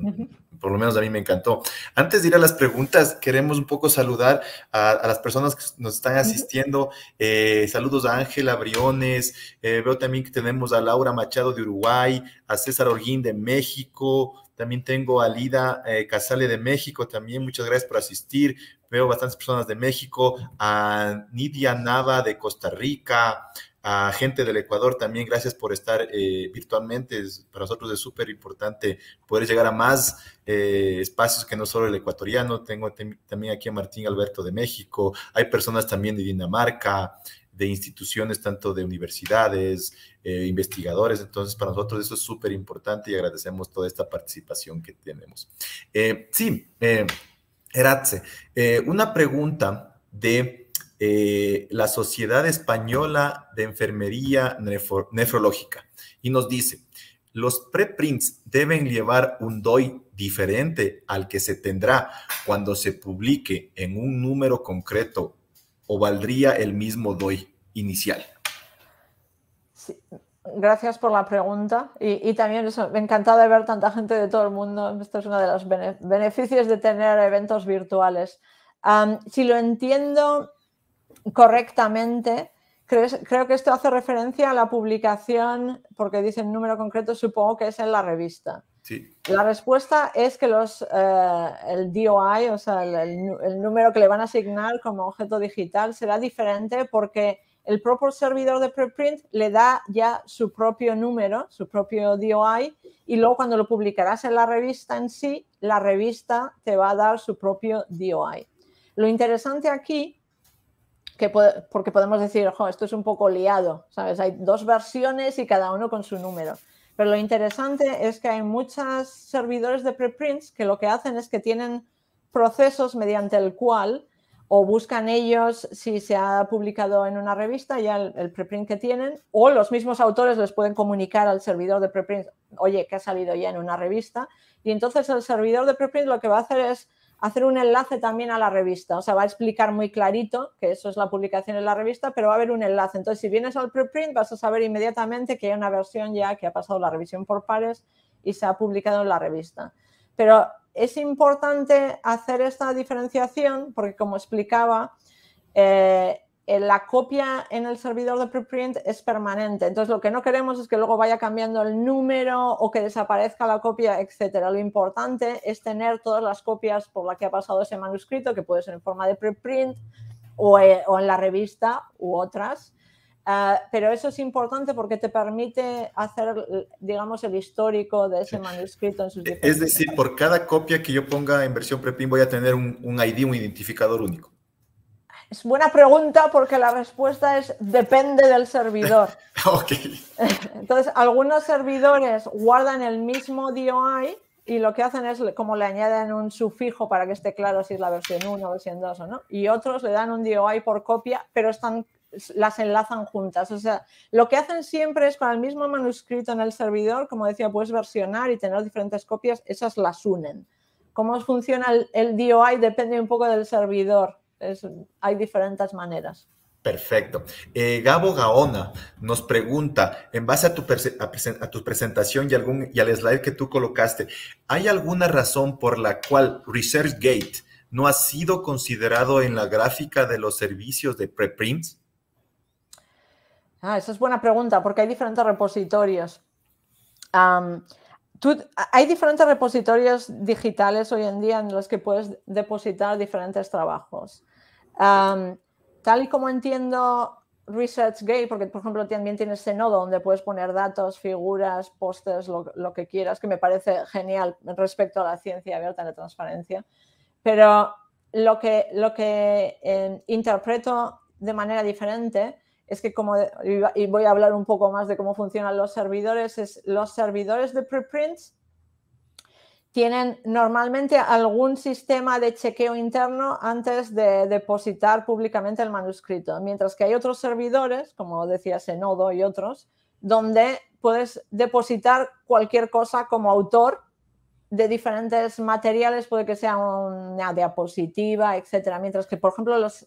por lo menos a mí me encantó. Antes de ir a las preguntas, queremos un poco saludar a, las personas que nos están asistiendo. Eh, saludos a Ángela Briones, eh, veo también que tenemos a Laura Machado de Uruguay, a César Orguín de México, también tengo a Lida eh, Casale de México, también muchas gracias por asistir. Veo bastantes personas de México, a Nidia Nava de Costa Rica, a gente del Ecuador también, gracias por estar eh, virtualmente. para nosotros es súper importante poder llegar a más eh, espacios que no solo el ecuatoriano. Tengo también aquí a Martín Alberto de México, hay personas también de Dinamarca, de instituciones, tanto de universidades, eh, investigadores. Entonces, para nosotros eso es súper importante y agradecemos toda esta participación que tenemos. Eh, sí, Heratze, eh, una pregunta de... la Sociedad Española de Enfermería Nefrológica y nos dice, los preprints deben llevar un DOI diferente al que se tendrá cuando se publique en un número concreto o valdría el mismo DOI inicial? Gracias por la pregunta y, también me encanta de ver tanta gente de todo el mundo. Esto es uno de los beneficios de tener eventos virtuales. si lo entiendo correctamente, creo, que esto hace referencia a la publicación, porque dice el número concreto, supongo que es en la revista. La respuesta es que eh, el DOI, o sea, el, número que le van a asignar como objeto digital será diferente porque el propio servidor de preprint le da ya su propio número, su propio DOI, y luego cuando lo publicarás en la revista en sí, la revista te va a dar su propio DOI. Lo interesante aquí, porque podemos decir, ojo, esto es un poco liado, ¿sabes? Hay dos versiones y cada uno con su número. Pero lo interesante es que hay muchos servidores de preprints que lo que hacen es que tienen procesos mediante el cual o buscan ellos si se ha publicado en una revista ya el, preprint que tienen, o los mismos autores les pueden comunicar al servidor de preprint, oye, que ha salido ya en una revista, y entonces el servidor de preprint lo que va a hacer es hacer un enlace también a la revista. O sea, va a explicar muy clarito que eso es la publicación en la revista, pero va a haber un enlace. Entonces, si vienes al preprint, vas a saber inmediatamente que hay una versión ya que ha pasado la revisión por pares y se ha publicado en la revista. Pero es importante hacer esta diferenciación porque, como explicaba, eh, eh, la copia en el servidor de preprint es permanente. Entonces, lo que no queremos es que luego vaya cambiando el número o que desaparezca la copia, etcétera. Lo importante es tener todas las copias por las que ha pasado ese manuscrito, que puede ser en forma de preprint eh, o, en la revista u otras. Eh, pero eso es importante porque te permite hacer, digamos, el histórico de ese manuscrito en sus diferentes... Es decir, por cada copia que yo ponga en versión preprint voy a tener un ID, un identificador único. Es buena pregunta porque la respuesta es depende del servidor. *laughs* Entonces, algunos servidores guardan el mismo DOI y lo que hacen es como le añaden un sufijo para que esté claro si es la versión 1, versión 2 o no. Y otros le dan un DOI por copia, pero están las enlazan juntas. O sea, lo que hacen siempre es con el mismo manuscrito en el servidor, como decía, puedes versionar y tener diferentes copias, esas las unen. Cómo funciona el DOI depende un poco del servidor hay diferentes maneras. Perfecto. Eh, Gabo Gaona nos pregunta, en base a tu, a tu presentación y, al slide que tú colocaste, ¿hay alguna razón por la cual ResearchGate no ha sido considerado en la gráfica de los servicios de preprints? Ah, esa es buena pregunta, porque hay diferentes repositorios hay diferentes repositorios digitales hoy en día en los que puedes depositar diferentes trabajos. tal y como entiendo ResearchGate, porque por ejemplo también tiene ese nodo donde puedes poner datos, figuras, pósters, lo, que quieras, que me parece genial respecto a la ciencia abierta y la transparencia. Pero lo que, eh, interpreto de manera diferente es que como, y voy a hablar un poco más de cómo funcionan los servidores, es los servidores de preprints tienen normalmente algún sistema de chequeo interno antes de depositar públicamente el manuscrito, mientras que hay otros servidores, como decía nodo y otros, donde puedes depositar cualquier cosa como autor de diferentes materiales, puede que sea una diapositiva, etcétera, mientras que, por ejemplo, los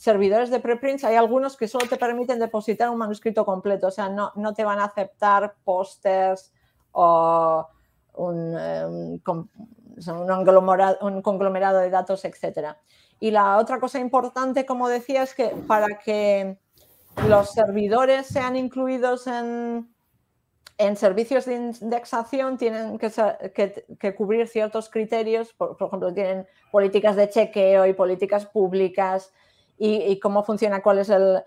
servidores de preprints, hay algunos que solo te permiten depositar un manuscrito completo, o sea, no, te van a aceptar pósters o un, em, conglomerado, de datos, etc. Y la otra cosa importante, como decía, es que para que los servidores sean incluidos en, servicios de indexación, tienen que, cubrir ciertos criterios, por ejemplo, tienen políticas de chequeo y políticas públicas, y, cómo funciona, cuál es el,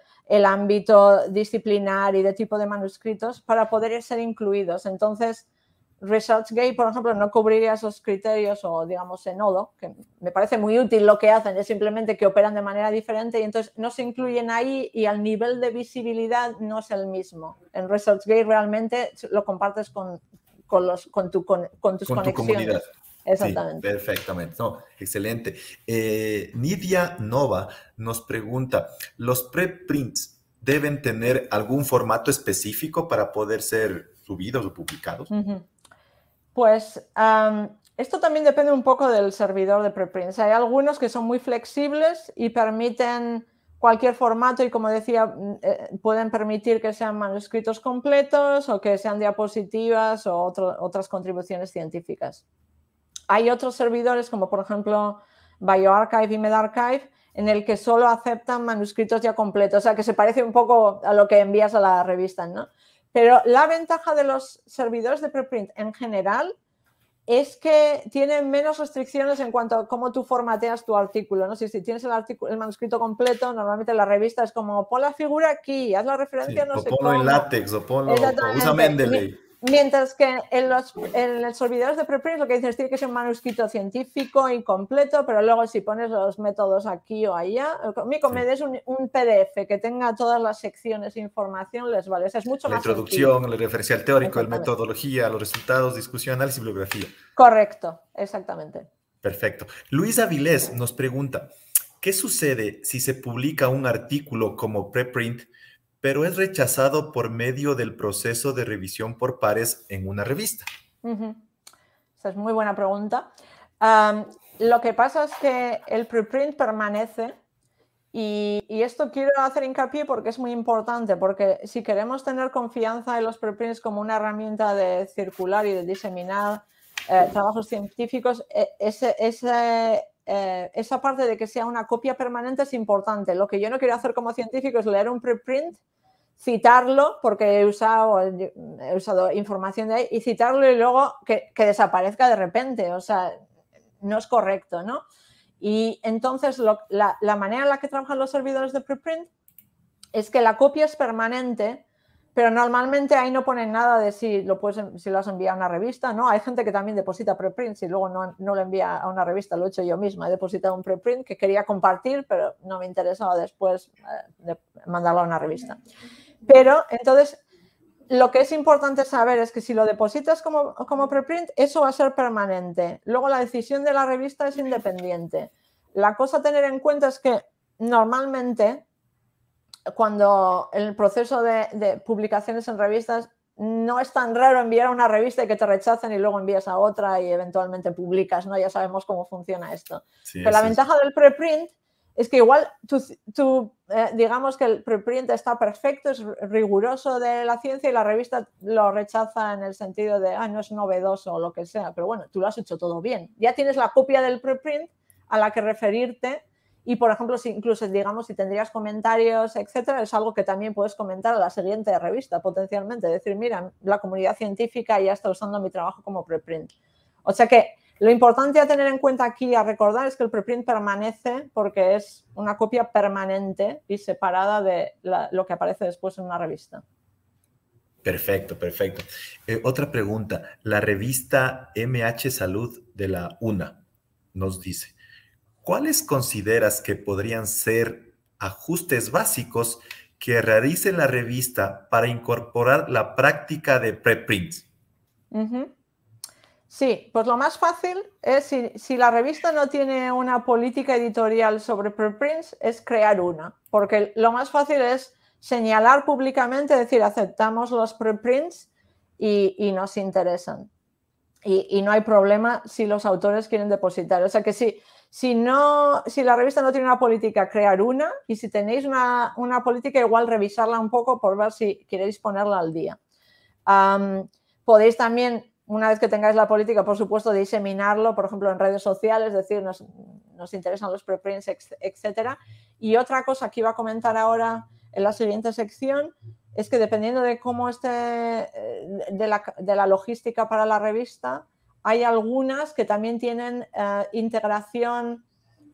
ámbito disciplinar y de tipo de manuscritos para poder ser incluidos. Entonces, ResearchGate, por ejemplo, no cubriría esos criterios o, digamos, nodo, que me parece muy útil lo que hacen, es simplemente que operan de manera diferente y entonces no se incluyen ahí y al nivel de visibilidad no es el mismo. En ResearchGate realmente lo compartes con, tus conexiones. Exactamente. perfectamente. excelente. Eh, Nidia Nova nos pregunta, ¿los preprints deben tener algún formato específico para poder ser subidos o publicados? Pues esto también depende un poco del servidor de preprints. Hay algunos que son muy flexibles y permiten cualquier formato y como decía, mm, eh, pueden permitir que sean manuscritos completos o que sean diapositivas o otras contribuciones científicas. Hay otros servidores, como por ejemplo BioArchive y MedArchive, en el que solo aceptan manuscritos ya completos, o sea que se parece un poco a lo que envías a la revista, ¿no? Pero la ventaja de los servidores de preprint en general es que tienen menos restricciones en cuanto a cómo tú formateas tu artículo. ¿no? Si, si tienes el, artículo, el manuscrito completo, normalmente la revista es como pon la figura aquí, haz la referencia, no o sé ponlo en látex o ponlo, o usa Mendeley. Mientras que en los, en servidores de preprint lo que dices tiene que ser un manuscrito científico incompleto, pero luego si pones los métodos aquí o allá, mi me des un, PDF que tenga todas las secciones e información les vale. es mucho la introducción, el referencial teórico, la metodología, los resultados, discusión, análisis y bibliografía. Correcto, exactamente. Perfecto. Luis Avilés nos pregunta, ¿qué sucede si se publica un artículo como preprint? pero es rechazado por medio del proceso de revisión por pares en una revista. Esa es muy buena pregunta. lo que pasa es que el preprint permanece y, esto quiero hacer hincapié porque es muy importante, porque si queremos tener confianza en los preprints como una herramienta de circular y de diseminar eh, trabajos científicos, e, ese, ese, eh, esa parte de que sea una copia permanente es importante. Lo que yo no quiero hacer como científico es leer un preprint, citarlo, porque he usado, he usado información de ahí, y citarlo y luego que, desaparezca de repente. O sea, no es correcto, ¿no? Y entonces la, la, manera en la que trabajan los servidores de preprint es que la copia es permanente pero normalmente ahí no ponen nada de si lo, puedes, si lo has enviado a una revista, ¿no? Hay gente que también deposita preprints y luego no, no lo envía a una revista, lo he hecho yo misma. He depositado un preprint que quería compartir, pero no me interesaba después eh, mandarlo a una revista. Pero entonces, lo que es importante saber es que si lo depositas como, como preprint, eso va a ser permanente. Luego la decisión de la revista es independiente. La cosa a tener en cuenta es que normalmente cuando el proceso de, publicaciones en revistas no es tan raro enviar a una revista y que te rechacen y luego envías a otra y eventualmente publicas, ¿no? Ya sabemos cómo funciona esto. Pero la ventaja del preprint es que igual tú, eh, digamos que el preprint está perfecto, es riguroso de la ciencia y la revista lo rechaza en el sentido de, ah, no es novedoso o lo que sea. Pero bueno, tú lo has hecho todo bien. Ya tienes la copia del preprint a la que referirte y, por ejemplo, si incluso, digamos, si tendrías comentarios, etcétera, es algo que también puedes comentar a la siguiente revista potencialmente. Decir, mira, la comunidad científica ya está usando mi trabajo como preprint. O sea que lo importante a tener en cuenta aquí, a recordar, es que el preprint permanece porque es una copia permanente y separada de lo que aparece después en una revista. Perfecto, perfecto. Eh, otra pregunta. La revista MH Salud de la UNA nos dice, ¿cuáles consideras que podrían ser ajustes básicos que realice la revista para incorporar la práctica de preprints? Sí, pues lo más fácil es, si, la revista no tiene una política editorial sobre preprints, es crear una, porque lo más fácil es señalar públicamente, decir, aceptamos los preprints y, y nos interesan. Y, y, no hay problema si los autores quieren depositar. O sea que sí, si, la revista no tiene una política, crear una. Y si tenéis una, política, igual revisarla un poco por ver si queréis ponerla al día. podéis también, una vez que tengáis la política, por supuesto, diseminarlo, por ejemplo, en redes sociales, es decir, nos, interesan los preprints, etc. Y otra cosa que iba a comentar ahora en la siguiente sección es que dependiendo de cómo esté, eh, de la logística para la revista, hay algunas que también tienen eh, integración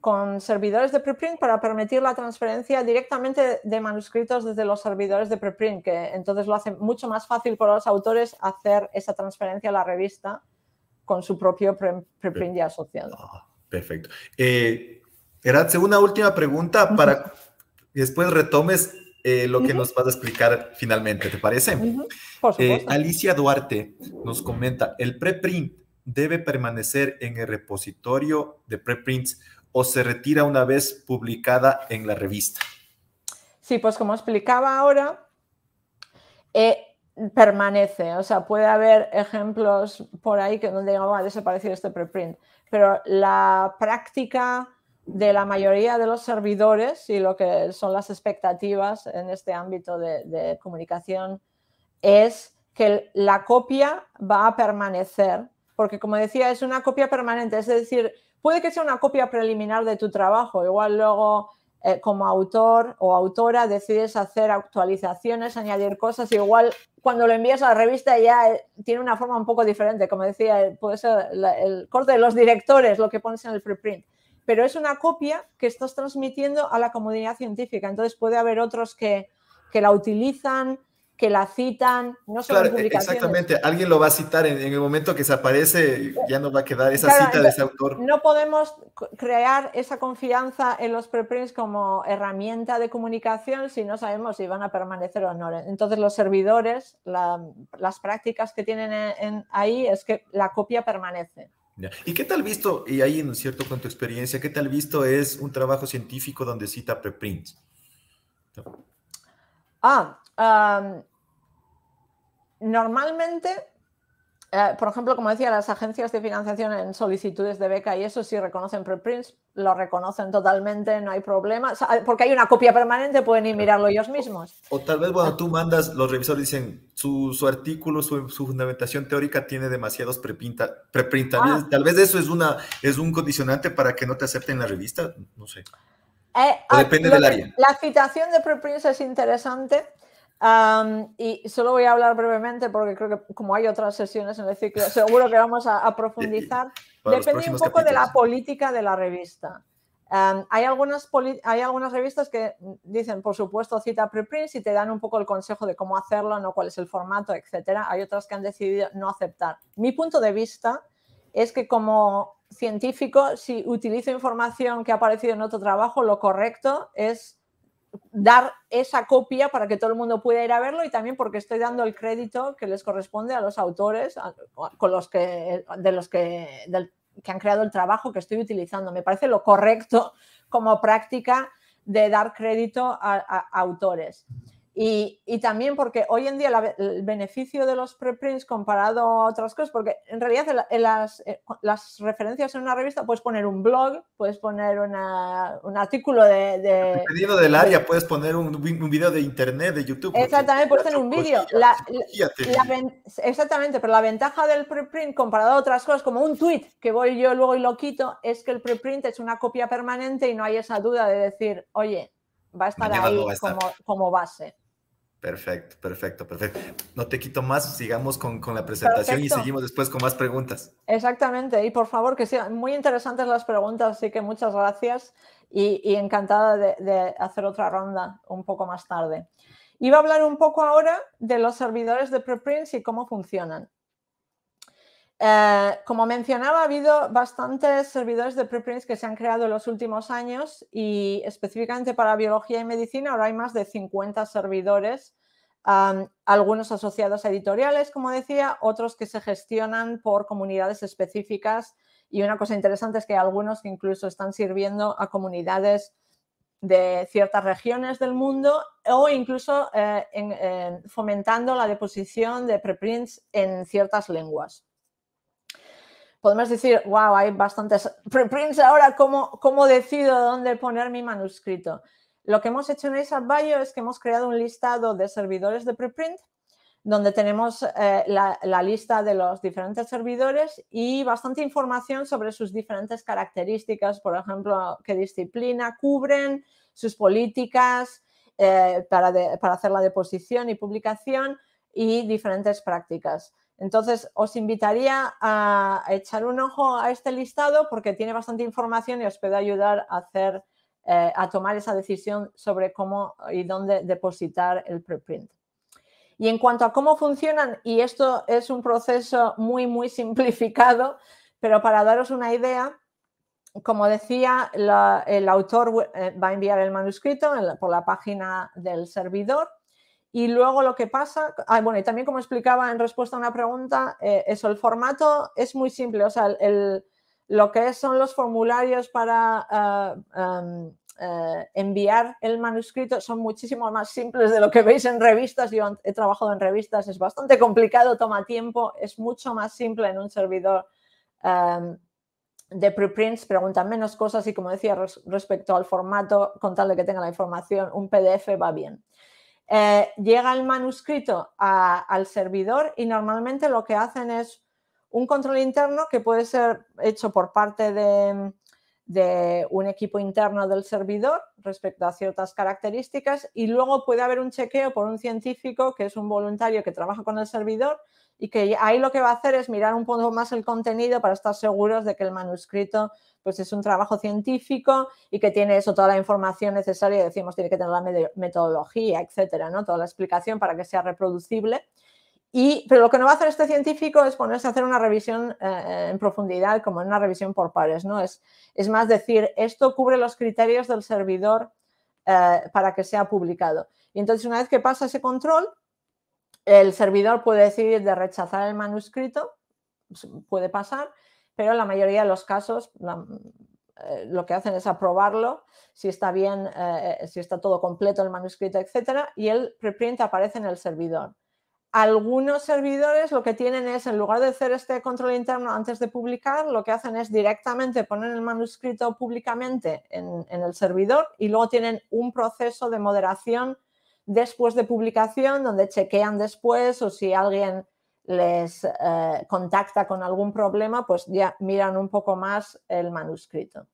con servidores de preprint para permitir la transferencia directamente de manuscritos desde los servidores de preprint, que entonces lo hace mucho más fácil para los autores hacer esa transferencia a la revista con su propio preprint ya asociado. Ah, perfecto. Eh, una última pregunta para después retomes eh, lo que nos vas a explicar finalmente, ¿te parece? Por eh, supuesto. Alicia Duarte nos comenta, el preprint debe permanecer en el repositorio de preprints o se retira una vez publicada en la revista? Sí, pues como explicaba ahora, eh, permanece. O sea, puede haber ejemplos por ahí que donde oh, va a desaparecer este preprint, pero la práctica de la mayoría de los servidores y lo que son las expectativas en este ámbito de comunicación es que la copia va a permanecer porque como decía, es una copia permanente, es decir, puede que sea una copia preliminar de tu trabajo, igual luego eh, como autor o autora decides hacer actualizaciones, añadir cosas, igual cuando lo envías a la revista ya eh, tiene una forma un poco diferente, como decía, eh, puede ser el corte de los directores, lo que pones en el preprint, pero es una copia que estás transmitiendo a la comunidad científica, entonces puede haber otros que, que la utilizan, que la citan, no solo en e-, publicaciones. Exactamente, alguien lo va a citar en, el momento que se aparece, ya no va a quedar esa cita de ese autor. No podemos crear esa confianza en los preprints como herramienta de comunicación si no sabemos si van a permanecer o no. Entonces los servidores, las prácticas que tienen ahí es que la copia permanece. ¿Y qué tal visto, y ahí en cierto con tu experiencia, qué tal visto es un trabajo científico donde cita preprints? Ah, normalmente, eh, por ejemplo, como decía, las agencias de financiación en solicitudes de beca y eso sí reconocen preprints, lo reconocen totalmente, no hay problema, porque hay una copia permanente, pueden ir mirarlo ellos mismos. O, tal vez cuando tú mandas, los revisores dicen, su, artículo, su, fundamentación teórica tiene demasiados preprints, Tal, ah. vez, tal vez eso es, una, es un condicionante para que no te acepten la revista, no sé. Eh, ah, depende del área. La citación de preprints es interesante y solo voy a hablar brevemente porque creo que como hay otras sesiones en el ciclo, *laughs* seguro que vamos a, profundizar. Depende un poco de la política de la revista. hay, algunas hay algunas revistas que dicen, por supuesto, cita preprints y te dan un poco el consejo de cómo hacerlo, no cuál es el formato, etcétera. Hay otras que han decidido no aceptar. Mi punto de vista es que como científico, si utilizo información que ha aparecido en otro trabajo, lo correcto es dar esa copia para que todo el mundo pueda ir a verlo y también porque estoy dando el crédito que les corresponde a los autores con los que, de los que, que han creado el trabajo que estoy utilizando. Me parece lo correcto como práctica de dar crédito a autores. Y, también porque hoy en día el beneficio de los preprints comparado a otras cosas, porque en realidad en, eh, las, referencias en una revista puedes poner un blog, puedes poner un artículo de... de Dependiendo del área, puedes poner un, video de internet, de YouTube. Exactamente, puedes tener un vídeo. exactamente, pero la ventaja del preprint comparado a otras cosas, como un tweet que voy yo luego y lo quito, es que el preprint es una copia permanente y no hay esa duda de decir, oye, va a estar ahí como base. Perfecto, perfecto, perfecto. No te quito más, sigamos con, la presentación y seguimos después con más preguntas. Exactamente, y por favor que sean muy interesantes las preguntas, así que muchas gracias y, encantada de, hacer otra ronda un poco más tarde. Iba a hablar un poco ahora de los servidores de preprints y cómo funcionan. Eh, como mencionaba, ha habido bastantes servidores de preprints que se han creado en los últimos años y específicamente para biología y medicina ahora hay más de 50 servidores, algunos asociados a editoriales, como decía, otros que se gestionan por comunidades específicas y una cosa interesante es que algunos incluso están sirviendo a comunidades de ciertas regiones del mundo o incluso eh, fomentando la deposición de preprints en ciertas lenguas podemos decir, wow, hay bastantes preprints ahora, ¿cómo, decido dónde poner mi manuscrito? Lo que hemos hecho en ASAP.bio es que hemos creado un listado de servidores de preprint donde tenemos eh, la, lista de los diferentes servidores y bastante información sobre sus diferentes características, por ejemplo, qué disciplina cubren, sus políticas eh, para hacer la deposición y publicación y diferentes prácticas. Entonces, os invitaría a echar un ojo a este listado porque tiene bastante información y os puede ayudar a hacer, eh, a tomar esa decisión sobre cómo y dónde depositar el preprint. Y en cuanto a cómo funcionan, y esto es un proceso muy, muy simplificado, pero para daros una idea, como decía, el autor eh, va a enviar el manuscrito por la página del servidor y luego lo que pasa, ah, bueno, y también como explicaba en respuesta a una pregunta, eh, eso, el formato es muy simple, o sea, lo que son los formularios para eh, em, eh, enviar el manuscrito son muchísimo más simples de lo que veis en revistas. Yo he trabajado en revistas, es bastante complicado, toma tiempo, es mucho más simple en un servidor. Em, de preprints preguntan menos cosas y como decía respecto al formato, con tal de que tenga la información, un PDF va bien. Eh, llega el manuscrito al servidor y normalmente lo que hacen es un control interno que puede ser hecho por parte de un equipo interno del servidor respecto a ciertas características y luego puede haber un chequeo por un científico que es un voluntario que trabaja con el servidor y que ahí lo que va a hacer es mirar un poco más el contenido para estar seguros de que el manuscrito pues es un trabajo científico y que tiene eso, toda la información necesaria, decimos, tiene que tener la metodología, etcétera, ¿no? Toda la explicación para que sea reproducible. Y, pero lo que no va a hacer este científico es ponerse a hacer una revisión eh, eh, en profundidad, como en una revisión por pares, ¿no? Es, es más decir, esto cubre los criterios del servidor eh, para que sea publicado. Y entonces, una vez que pasa ese control, el servidor puede decidir de rechazar el manuscrito, pues, puede pasar, pero en la mayoría de los casos eh, lo que hacen es aprobarlo, si está bien, eh, si está todo completo el manuscrito, etcétera, y el preprint aparece en el servidor. Algunos servidores lo que tienen es, en lugar de hacer este control interno antes de publicar, lo que hacen es directamente poner el manuscrito públicamente en, en el servidor y luego tienen un proceso de moderación después de publicación, donde chequean después o si alguien les eh, contacta con algún problema, pues ya miran un poco más el manuscrito.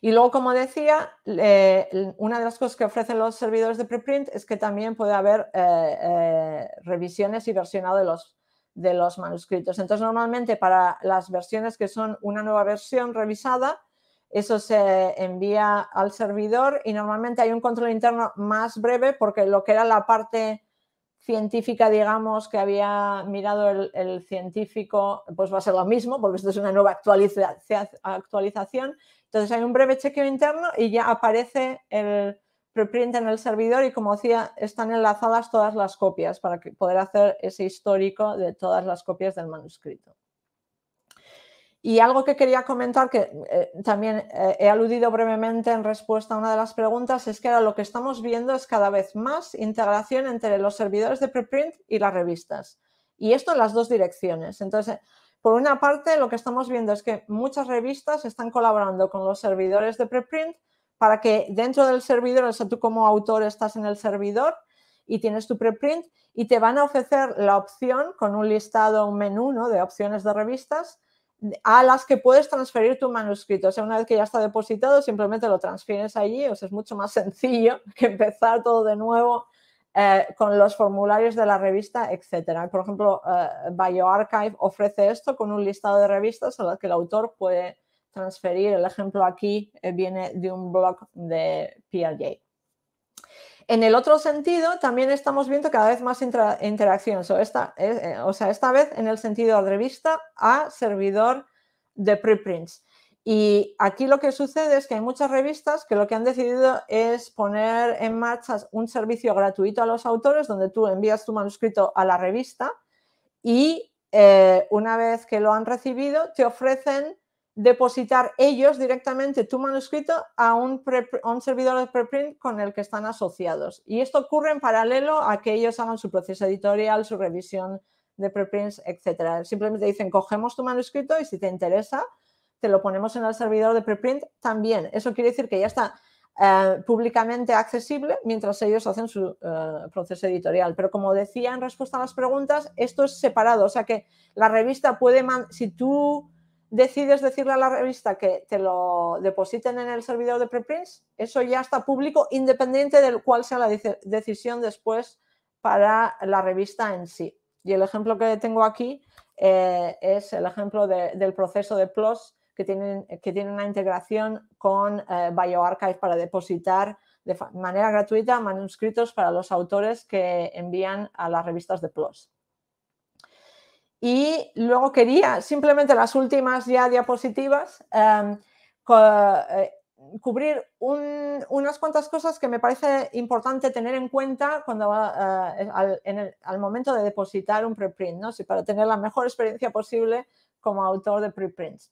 Y luego, como decía, una de las cosas que ofrecen los servidores de preprint es que también puede haber eh, eh, revisiones y versionado de los, de los manuscritos. Entonces, normalmente para las versiones que son una nueva versión revisada, eso se envía al servidor y normalmente hay un control interno más breve porque lo que era la parte científica, digamos, que había mirado el, científico, pues va a ser lo mismo, porque esto es una nueva actualización. Entonces hay un breve chequeo interno y ya aparece el preprint en el servidor y como decía, están enlazadas todas las copias para poder hacer ese histórico de todas las copias del manuscrito. Y algo que quería comentar, que eh, también eh, he aludido brevemente en respuesta a una de las preguntas, es que ahora lo que estamos viendo es cada vez más integración entre los servidores de preprint y las revistas. Y esto en las dos direcciones. Entonces, por una parte, lo que estamos viendo es que muchas revistas están colaborando con los servidores de preprint para que dentro del servidor, o sea, tú como autor estás en el servidor y tienes tu preprint y te van a ofrecer la opción con un listado, un menú de opciones de revistas a las que puedes transferir tu manuscrito. O sea, una vez que ya está depositado, simplemente lo transfieres allí. O sea, es mucho más *laughs* sencillo que empezar todo de nuevo eh, con los formularios de la revista, etc. Por ejemplo, eh, BioArchive ofrece esto con un listado de revistas a las que el autor puede transferir. El ejemplo aquí eh, viene de un blog de PLJ. En el otro sentido, también estamos viendo cada vez más interacción. esta, eh, eh, o sea, esta vez en el sentido de revista a servidor de preprints. Y aquí lo que sucede es que hay muchas revistas que lo que han decidido es poner en marcha un servicio gratuito a los autores donde tú envías tu manuscrito a la revista y eh, una vez que lo han recibido te ofrecen depositar ellos directamente tu manuscrito a un, servidor de preprint con el que están asociados. Y esto ocurre en paralelo a que ellos hagan su proceso editorial, su revisión de preprints, etc. Simplemente dicen, cogemos tu manuscrito y si te interesa, te lo ponemos en el servidor de preprint también. Eso quiere decir que ya está eh, públicamente accesible mientras ellos hacen su eh, proceso editorial. Pero como decía en respuesta a las preguntas, esto es separado. O sea que la revista puede, si tú decides decirle a la revista que te lo depositen en el servidor de preprints, eso ya está público independiente del cuál sea la decisión después para la revista en sí. Y el ejemplo que tengo aquí eh, es el ejemplo del proceso de PLOS que tiene que una integración con eh, BioArchive para depositar de manera gratuita manuscritos para los autores que envían a las revistas de PLOS. Y luego quería simplemente las últimas ya diapositivas em, eh, cubrir unas cuantas cosas que me parece importante tener en cuenta cuando eh, al, momento de depositar un preprint, ¿no? para tener la mejor experiencia posible como autor de preprints.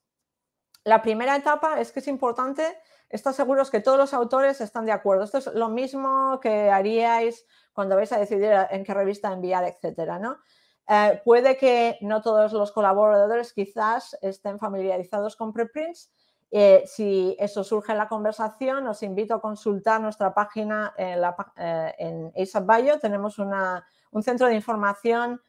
La primera etapa es que es importante estar seguros que todos los autores están de acuerdo. Esto es lo mismo que haríais cuando vais a decidir en qué revista enviar, etcétera, ¿no? Eh, puede que no todos los colaboradores quizás estén familiarizados con preprints. Eh, si eso surge en la conversación, os invito a consultar nuestra página en, la, eh, Bio. Tenemos un centro de información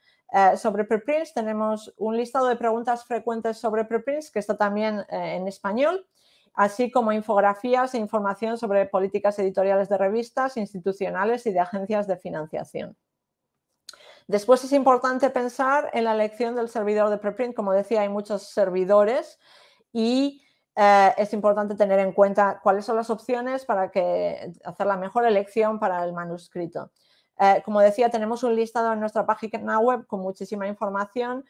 sobre preprints, tenemos un listado de preguntas frecuentes sobre preprints que está también en español, así como infografías e información sobre políticas editoriales de revistas institucionales y de agencias de financiación. Después es importante pensar en la elección del servidor de preprint. Como decía, hay muchos servidores y eh, es importante tener en cuenta cuáles son las opciones para hacer la mejor elección para el manuscrito. Eh, como decía, tenemos un listado en nuestra página web con muchísima información.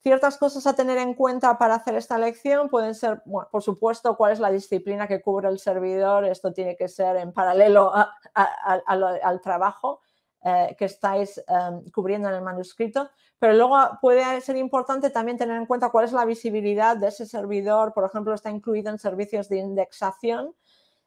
Ciertas cosas a tener en cuenta para hacer esta elección pueden ser, por supuesto, cuál es la disciplina que cubre el servidor. Esto tiene que ser en paralelo al trabajo. Eh, que estáis eh, cubriendo en el manuscrito, pero luego puede ser importante también tener en cuenta cuál es la visibilidad de ese servidor, por ejemplo, está incluido en servicios de indexación.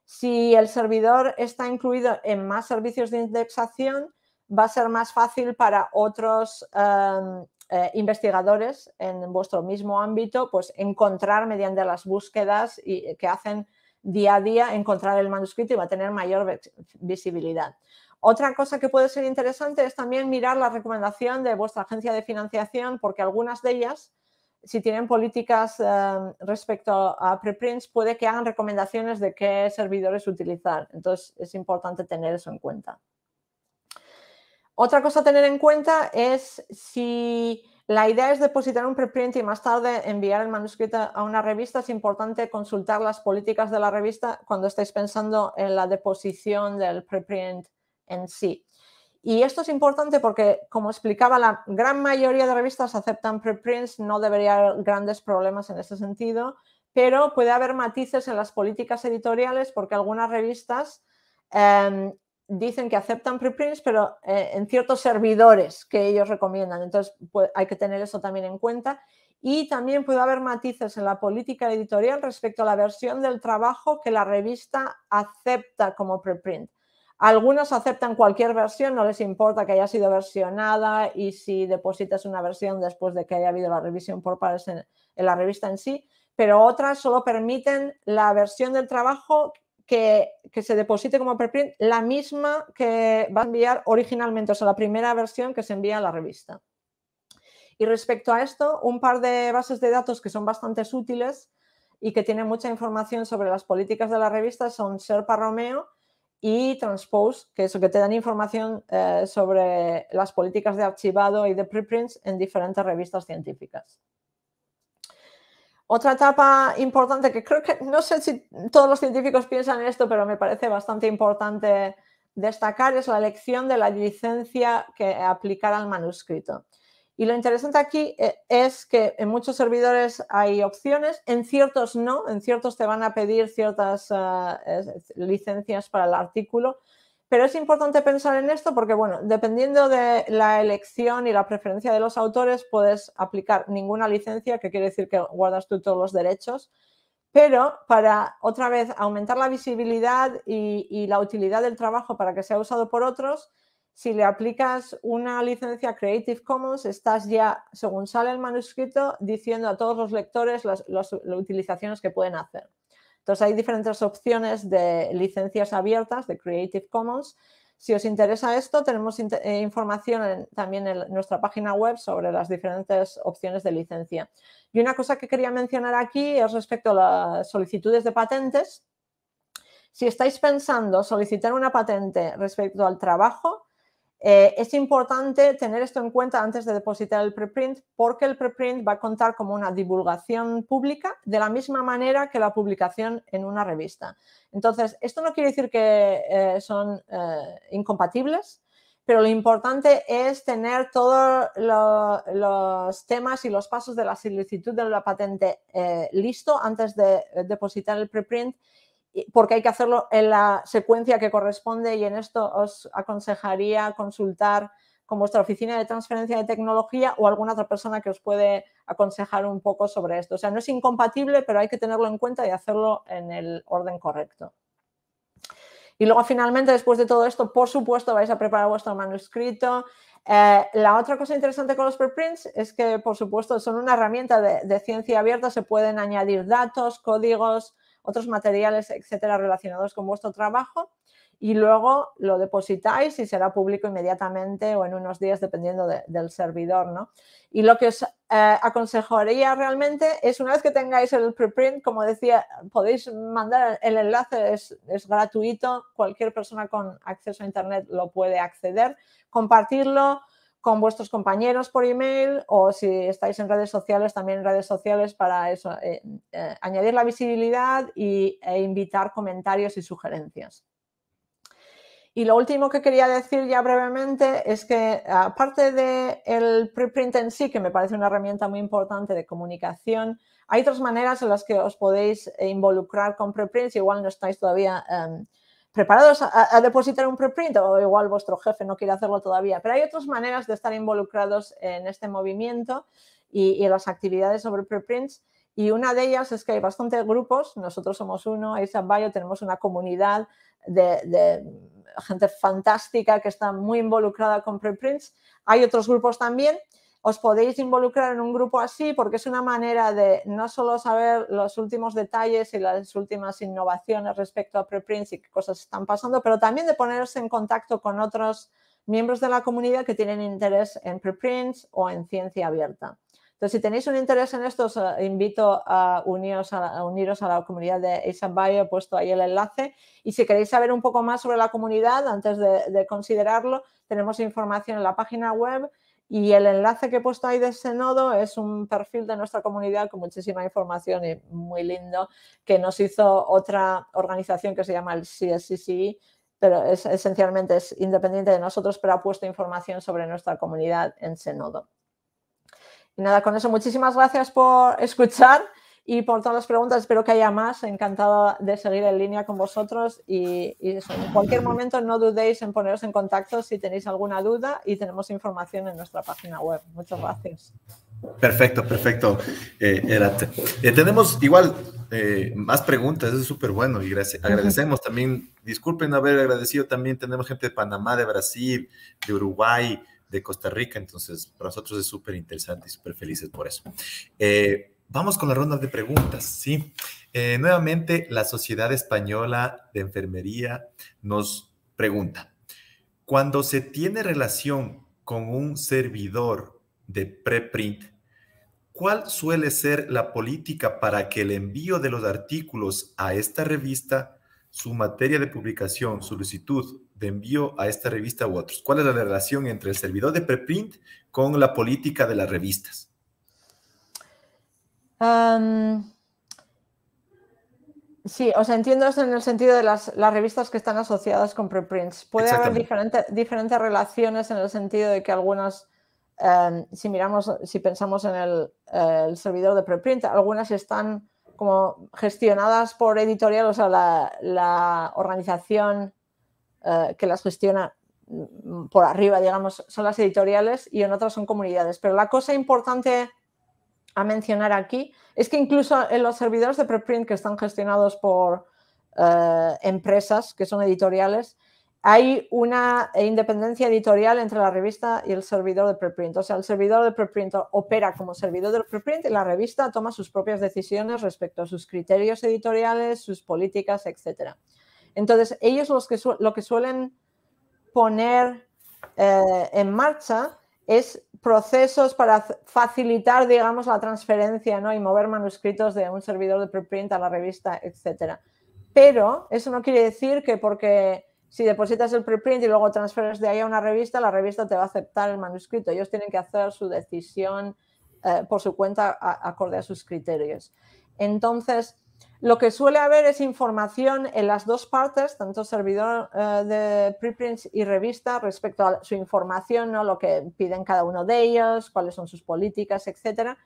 Si el servidor está incluido en más servicios de indexación, va a ser más fácil para otros em, eh, investigadores en vuestro mismo ámbito, pues encontrar mediante las búsquedas que hacen día a día, encontrar el manuscrito y va a tener mayor visibilidad. Otra cosa que puede ser interesante es también mirar la recomendación de vuestra agencia de financiación, porque algunas de ellas, si tienen políticas eh, respecto a preprints, puede que hagan recomendaciones de qué servidores utilizar. Entonces, es importante tener eso en cuenta. Otra cosa a tener en cuenta es si la idea es depositar un preprint y más tarde enviar el manuscrito a una revista. Es importante consultar las políticas de la revista cuando estáis pensando en la deposición del preprint en sí. Y esto es importante porque, como explicaba, la gran mayoría de revistas aceptan preprints, no debería haber grandes problemas en ese sentido, pero puede haber matices en las políticas editoriales porque algunas revistas em, dicen que aceptan preprints, pero eh, en ciertos servidores que ellos recomiendan. Entonces, hay que tener eso también en cuenta. Y también puede haber matices en la política editorial respecto a la versión del trabajo que la revista acepta como preprint algunos aceptan cualquier versión, no les importa que haya sido versionada y si depositas una versión después de que haya habido la revisión por pares en, la revista en sí, pero otras solo permiten la versión del trabajo que, que, se deposite como preprint, la misma que va a enviar originalmente, o sea, la primera versión que se envía a la revista. Y respecto a esto, un par de bases de datos que son bastante útiles y que tienen mucha información sobre las políticas de la revista son Serpa Romeo, y Transpose, que lo que te dan información eh, sobre las políticas de archivado y de preprints en diferentes revistas científicas. Otra etapa importante que creo que no sé si todos los científicos piensan en esto, pero me parece bastante importante destacar es la elección de la licencia que aplicar al manuscrito. Y lo interesante aquí eh, es que en muchos servidores hay opciones, en ciertos no, en ciertos te van a pedir ciertas eh, licencias para el artículo, pero es importante pensar en esto porque, bueno, dependiendo de la elección y la preferencia de los autores, puedes aplicar ninguna licencia, que quiere decir que guardas tú todos los derechos, pero para otra vez aumentar la visibilidad y la utilidad del trabajo para que sea usado por otros, si le aplicas una licencia Creative Commons, estás ya, según sale el manuscrito, diciendo a todos los lectores las, utilizaciones que pueden hacer. Entonces, hay diferentes opciones de licencias abiertas de Creative Commons. Si os interesa esto, tenemos eh, información también en nuestra página web sobre las diferentes opciones de licencia. Y una cosa que quería mencionar aquí es respecto a las solicitudes de patentes. Si estáis pensando solicitar una patente respecto al trabajo, eh, es importante tener esto en cuenta antes de depositar el preprint porque el preprint va a contar como una divulgación pública de la misma manera que la publicación en una revista. Entonces, esto no quiere decir que eh, son eh, incompatibles, pero lo importante es tener todos los temas y los pasos de la solicitud de la patente listo antes de depositar el preprint porque hay que hacerlo en la secuencia que corresponde y en esto os aconsejaría consultar con vuestra oficina de transferencia de tecnología o alguna otra persona que os puede aconsejar un poco sobre esto. O sea, no es incompatible, pero hay que tenerlo en cuenta y hacerlo en el orden correcto. Y luego finalmente, después de todo esto, por supuesto, vais a preparar vuestro manuscrito. Eh, la otra cosa interesante con los preprints es que, por supuesto, son una herramienta de ciencia abierta, se pueden añadir datos, códigos, otros materiales, etcétera, relacionados con vuestro trabajo y luego lo depositáis y será público inmediatamente o en unos días dependiendo del servidor, ¿no? Y lo que os eh, aconsejaría realmente es una vez que tengáis el preprint, como decía, podéis mandar el enlace, es, es gratuito, cualquier persona con acceso a Internet lo puede acceder, compartirlo, con vuestros compañeros por email o si estáis en redes sociales, también en redes sociales para eso, eh, eh, añadir la visibilidad y, e invitar comentarios y sugerencias. Y lo último que quería decir ya brevemente es que aparte del preprint en sí, que me parece una herramienta muy importante de comunicación, hay otras maneras en las que os podéis involucrar con preprints, igual no estáis todavía... Em, preparados a, depositar un preprint o igual vuestro jefe no quiere hacerlo todavía. Pero hay otras maneras de estar involucrados en este movimiento y, en las actividades sobre preprints. Y una de ellas es que hay bastantes grupos, nosotros somos uno, ahí Bio, tenemos una comunidad de, gente fantástica que está muy involucrada con preprints. Hay otros grupos también os podéis involucrar en un grupo así porque es una manera de no solo saber los últimos detalles y las últimas innovaciones respecto a preprints y qué cosas están pasando, pero también de ponerse en contacto con otros miembros de la comunidad que tienen interés en preprints o en ciencia abierta. Entonces, si tenéis un interés en esto, os eh, invito a uniros a, la, uniros a la comunidad de ASAP Bio, he puesto ahí el enlace. Y si queréis saber un poco más sobre la comunidad, antes de considerarlo, tenemos información en la página web y el enlace que he puesto ahí de ese nodo es un perfil de nuestra comunidad con muchísima información y muy lindo que nos hizo otra organización que se llama el CSCCI, pero es, esencialmente es independiente de nosotros, pero ha puesto información sobre nuestra comunidad en ese nodo. Y nada, con eso muchísimas gracias por escuchar y por todas las preguntas. Espero que haya más. Encantada de seguir en línea con vosotros y, en cualquier momento no dudéis en poneros en contacto si tenéis alguna duda y tenemos información en nuestra página web. Muchas gracias. Perfecto, perfecto, eh, eh, tenemos igual eh, más preguntas, es súper bueno y gracias, agradecemos también, disculpen haber agradecido también, tenemos gente de Panamá, de Brasil, de Uruguay, de Costa Rica, entonces para nosotros es súper interesante y súper felices por eso. Vamos con la ronda de preguntas, ¿sí? Eh, nuevamente, la Sociedad Española de Enfermería nos pregunta, cuando se tiene relación con un servidor de preprint, ¿cuál suele ser la política para que el envío de los artículos a esta revista, su materia de publicación, solicitud de envío a esta revista u otros? ¿Cuál es la relación entre el servidor de preprint con la política de las revistas? Sí, sí, os entiendo en el sentido de las, revistas que están asociadas con preprints. Puede haber diferentes diferentes relaciones en el sentido de que algunas, em, si miramos, si pensamos en el, servidor de preprint, algunas están como gestionadas por editoriales, o sea, la, la organización eh, que las gestiona mm, por arriba, digamos, son las editoriales y en otras son comunidades. Pero la cosa importante a mencionar aquí es que incluso en los servidores de preprint que están gestionados por eh, empresas que son editoriales, hay una independencia editorial entre la revista y el servidor de preprint. O sea, el servidor de preprint opera como servidor de preprint y la revista toma sus propias decisiones respecto a sus criterios editoriales, sus políticas, etc. Entonces, ellos los que lo que suelen poner eh, en marcha es procesos para facilitar, digamos, la transferencia ¿no? y mover manuscritos de un servidor de preprint a la revista, etc. Pero eso no quiere decir que porque si depositas el preprint y luego transferes de ahí a una revista, la revista te va a aceptar el manuscrito. Ellos tienen que hacer su decisión eh, por su cuenta acorde a sus criterios. Entonces, lo que suele haber es información en las dos partes, tanto servidor eh, de preprints y revista, respecto a su información, lo que piden cada uno de ellos, cuáles son sus políticas, etcétera.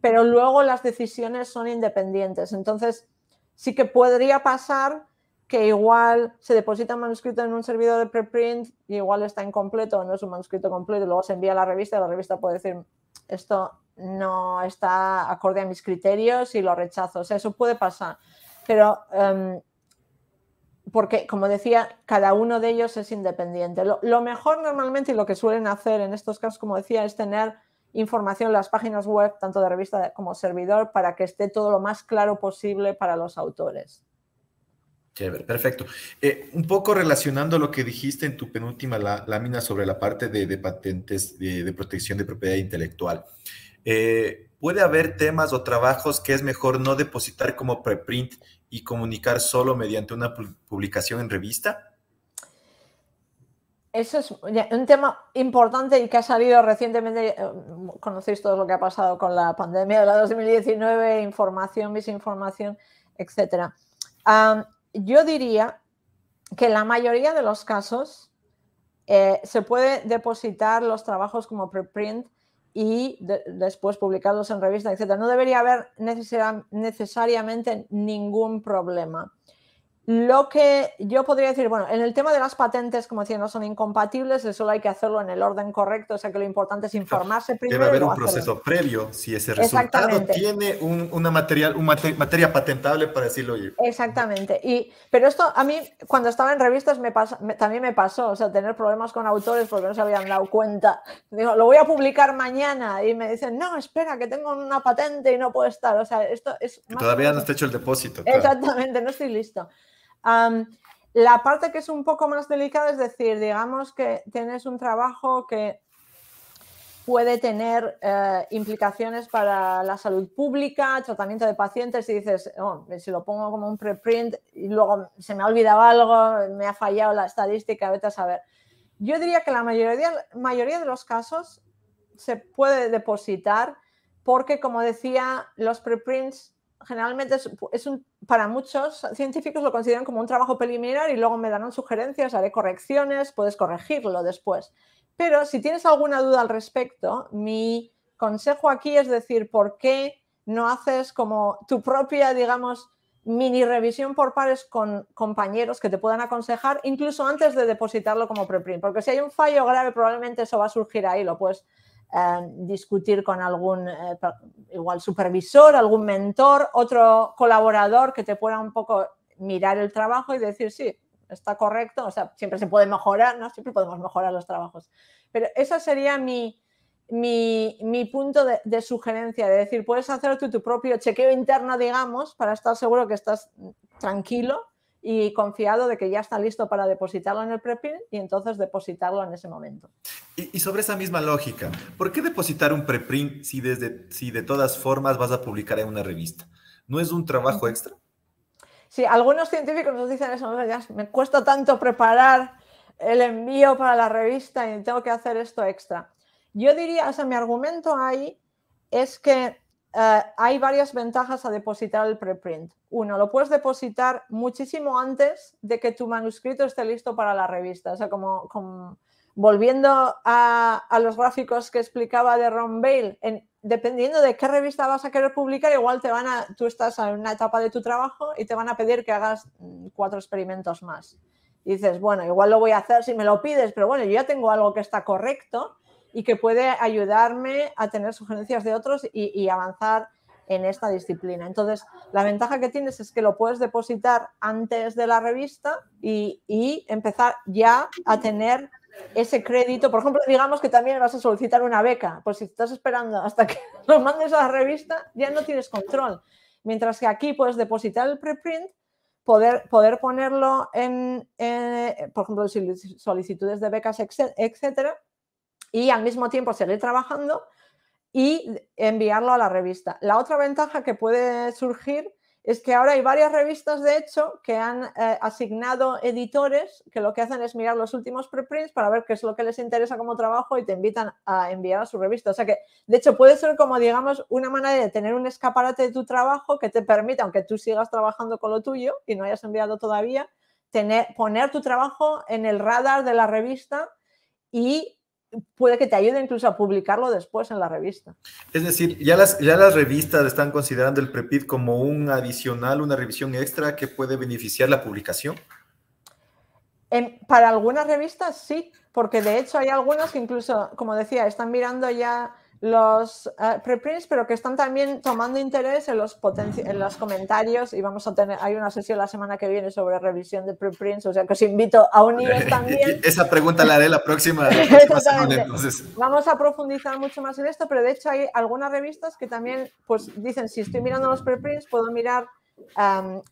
Pero luego las decisiones son independientes. Entonces, sí que podría pasar que igual se deposita un manuscrito en un servidor de preprint y igual está incompleto, o no es un manuscrito completo, y luego se envía a la revista y la revista puede decir, esto no está acorde a mis criterios y lo rechazo. O sea, eso puede pasar. Pero, em, porque, como decía, cada uno de ellos es independiente. Lo, mejor normalmente y lo que suelen hacer en estos casos, como decía, es tener información en las páginas web, tanto de revista como servidor, para que esté todo lo más claro posible para los autores. Chévere, perfecto. Eh, un poco relacionando lo que dijiste en tu penúltima lámina sobre la parte de, patentes de, protección de propiedad intelectual. Eh, puede haber temas o trabajos que es mejor no depositar como preprint y comunicar solo mediante una publicación en revista. Eso es un tema importante y que ha salido recientemente. Eh, conocéis todo lo que ha pasado con la pandemia de la 2019, información, misinformación, etc. yo diría que en la mayoría de los casos eh, se puede depositar los trabajos como preprint y después publicarlos en revista, etc. No debería haber necesariamente ningún problema. Lo que yo podría decir, bueno, en el tema de las patentes, como decía, no son incompatibles, eso hay que hacerlo en el orden correcto, o sea que lo importante es informarse primero. Debe haber un proceso previo, si ese resultado tiene un, una material, materia patentable para decirlo. Exactamente, y, pero esto a mí cuando estaba en revistas me, también me pasó, o sea, tener problemas con autores porque no se habían dado cuenta. Digo, lo voy a publicar mañana y me dicen, no, espera, que tengo una patente y no puedo estar, o sea, esto es... Todavía no está hecho el depósito. Exactamente, no estoy listo la parte que es un poco más delicada, es decir, digamos que tienes un trabajo que puede tener eh, implicaciones para la salud pública, tratamiento de pacientes y dices, oh, si lo pongo como un preprint y luego se me ha olvidado algo, me ha fallado la estadística, vete a saber. Yo diría que la mayoría, mayoría de los casos se puede depositar porque, como decía, los preprints generalmente es, un, para muchos científicos lo consideran como un trabajo preliminar y luego me darán sugerencias, haré correcciones, puedes corregirlo después. Pero si tienes alguna duda al respecto, mi consejo aquí es decir, ¿por qué no haces como tu propia, digamos, mini revisión por pares con compañeros que te puedan aconsejar, incluso antes de depositarlo como preprint? Porque si hay un fallo grave, probablemente eso va a surgir ahí, lo puedes Em, discutir con algún eh, igual supervisor, algún mentor, otro colaborador que te pueda un poco mirar el trabajo y decir, sí, está correcto, o sea, siempre se puede mejorar, ¿no? Siempre podemos mejorar los trabajos. Pero ese sería mi, mi, punto de, sugerencia, de decir, puedes hacer tu propio chequeo interno, digamos, para estar seguro que estás tranquilo y confiado de que ya está listo para depositarlo en el preprint y entonces depositarlo en ese momento. Y, sobre esa misma lógica, ¿por qué depositar un preprint si, desde, si de todas formas vas a publicar en una revista? ¿No es un trabajo extra? Sí, algunos científicos nos dicen eso, me cuesta tanto preparar el envío para la revista y tengo que hacer esto extra. Yo diría, o sea, mi argumento ahí es que eh, hay varias ventajas a depositar el preprint. Uno, lo puedes depositar muchísimo antes de que tu manuscrito esté listo para la revista. O sea, como, volviendo a, los gráficos que explicaba de Ron Bale, dependiendo de qué revista vas a querer publicar, igual van tú estás en una etapa de tu trabajo y te van a pedir que hagas mm, cuatro experimentos más. Y dices, bueno, igual lo voy a hacer si me lo pides, pero bueno, yo ya tengo algo que está correcto y que puede ayudarme a tener sugerencias de otros y, avanzar en esta disciplina. Entonces, la ventaja que tienes es que lo puedes depositar antes de la revista y, empezar ya a tener ese crédito. Por ejemplo, digamos que también vas a solicitar una beca, pues si estás esperando hasta que *laughs* lo mandes a la revista, ya no tienes control. Mientras que aquí puedes depositar el preprint, poder, poder ponerlo en, eh, por ejemplo, solicitudes de becas, etcétera, y al mismo tiempo seguir trabajando y enviarlo a la revista. La otra ventaja que puede surgir es que ahora hay varias revistas, de hecho, que han eh, asignado editores que lo que hacen es mirar los últimos preprints para ver qué es lo que les interesa como trabajo y te invitan a enviar a su revista. O sea que, de hecho, puede ser como, digamos, una manera de tener un escaparate de tu trabajo que te permita, aunque tú sigas trabajando con lo tuyo y no hayas enviado todavía, tener, poner tu trabajo en el radar de la revista y puede que te ayude incluso a publicarlo después en la revista. Es decir, ya las, ya las revistas están considerando el PREPID como un adicional, una revisión extra que puede beneficiar la publicación. para algunas revistas sí, porque de hecho hay algunas que incluso, como decía, están mirando ya los eh, preprints, pero que están también tomando interés en los, en los comentarios y vamos a tener, hay una sesión la semana que viene sobre revisión de preprints, o sea que os invito a uniros *laughs* también. Esa pregunta la haré la próxima, *laughs* Vamos a profundizar mucho más en esto, pero de hecho hay algunas revistas que también pues dicen, si estoy mirando los preprints, puedo mirar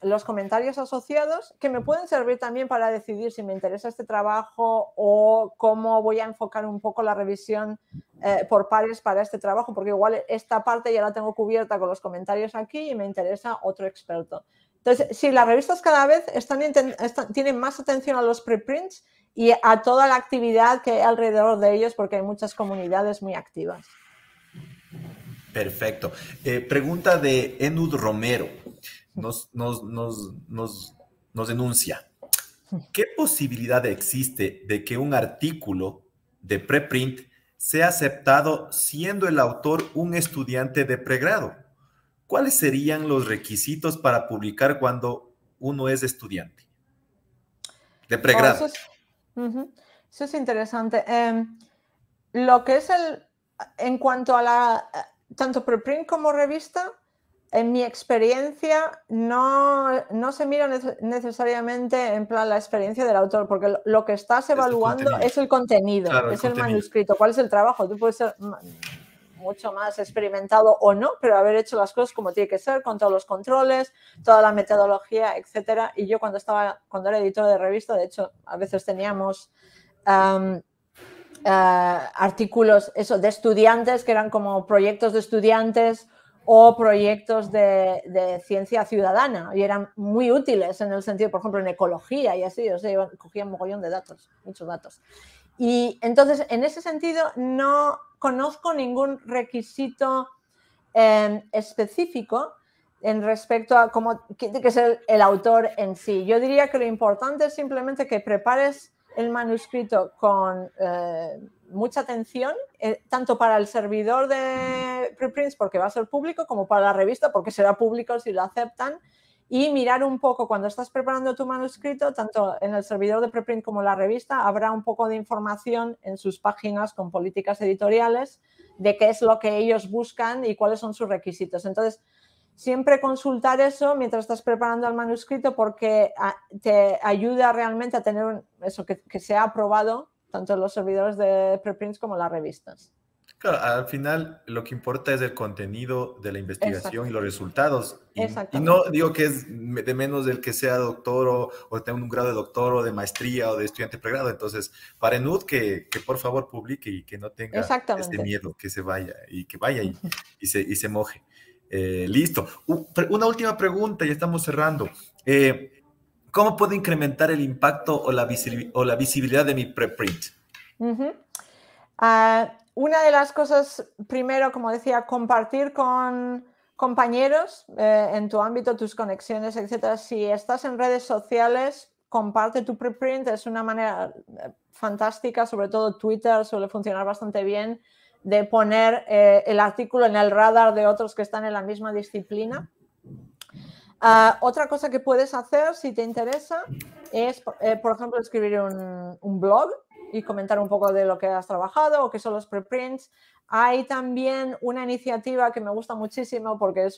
los comentarios asociados que me pueden servir también para decidir si me interesa este trabajo o cómo voy a enfocar un poco la revisión eh, por pares para este trabajo, porque igual esta parte ya la tengo cubierta con los comentarios aquí y me interesa otro experto. Entonces, si las revistas cada vez están, tienen más atención a los preprints y a toda la actividad que hay alrededor de ellos, porque hay muchas comunidades muy activas. Perfecto. Eh, pregunta de Enud Romero nos, denuncia. ¿Qué posibilidad existe de que un artículo de preprint sea aceptado siendo el autor un estudiante de pregrado? ¿Cuáles serían los requisitos para publicar cuando uno es estudiante de pregrado? eso, es, interesante. Em, lo que es el, en cuanto a la, eh, tanto preprint como revista, en mi experiencia, no, se mira necesariamente en plan la experiencia del autor, porque lo que estás evaluando es el contenido, es el, manuscrito, cuál es el trabajo. Tú puedes ser mucho más experimentado o no, pero haber hecho las cosas como tiene que ser, con todos los controles, toda la metodología, etcétera. Y yo cuando estaba, cuando era editor de revista, de hecho, a veces teníamos eh, artículos de estudiantes que eran como proyectos de estudiantes o proyectos de, ciencia ciudadana y eran muy útiles en el sentido, por ejemplo, en ecología y así, o sea, cogían mogollón de datos, muchos datos. Y entonces, en ese sentido, no conozco ningún requisito em, específico en respecto a cómo tiene que ser el autor en sí. Yo diría que lo importante es simplemente que prepares el manuscrito con... Eh, mucha atención, eh, tanto para el servidor de preprints, porque va a ser público, como para la revista, porque será público si lo aceptan. Y mirar un poco cuando estás preparando tu manuscrito, tanto en el servidor de preprint como en la revista, habrá un poco de información en sus páginas con políticas editoriales de qué es lo que ellos buscan y cuáles son sus requisitos. Entonces, siempre consultar eso mientras estás preparando el manuscrito porque ah, te ayuda realmente a tener eso que, que sea aprobado tanto los servidores de preprints como las revistas. Claro, al final lo que importa es el contenido de la investigación y los resultados. Y, no digo que es de menos del que sea doctor o, o, tenga un grado de doctor o de maestría o de estudiante pregrado. Entonces, para Enud, que, que por favor publique y que no tenga este miedo, que se vaya y que vaya y, y, se, y se, moje. Eh, listo. Una última pregunta, ya estamos cerrando. Eh, ¿Cómo puedo incrementar el impacto o la, visibilidad de mi preprint? Ah, una de las cosas, primero, como decía, compartir con compañeros eh, en tu ámbito, tus conexiones, etcétera. Si estás en redes sociales, comparte tu preprint, es una manera eh, fantástica, sobre todo Twitter suele funcionar bastante bien, de poner eh, el artículo en el radar de otros que están en la misma disciplina. Ah, otra cosa que puedes hacer si te interesa es, eh, por ejemplo, escribir un, blog y comentar un poco de lo que has trabajado o qué son los preprints. Hay también una iniciativa que me gusta muchísimo porque es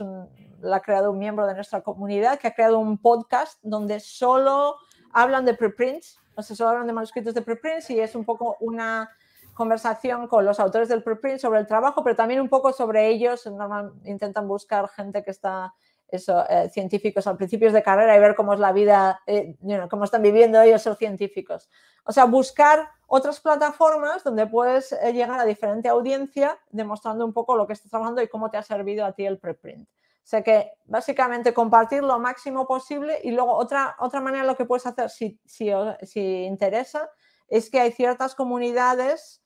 la ha creado un miembro de nuestra comunidad que ha creado un podcast donde solo hablan de preprints, o sea, solo hablan de manuscritos de preprints y es un poco una conversación con los autores del preprint sobre el trabajo, pero también un poco sobre ellos. Normalmente intentan buscar gente que está eso, eh, científicos al principios de carrera y ver cómo es la vida, eh, cómo están viviendo ellos ser científicos. O sea, buscar otras plataformas donde puedes eh, llegar a diferente audiencia demostrando un poco lo que estás trabajando y cómo te ha servido a ti el preprint. O sea que básicamente compartir lo máximo posible y luego otra, otra manera lo que puedes hacer si, si, si interesa es que hay ciertas comunidades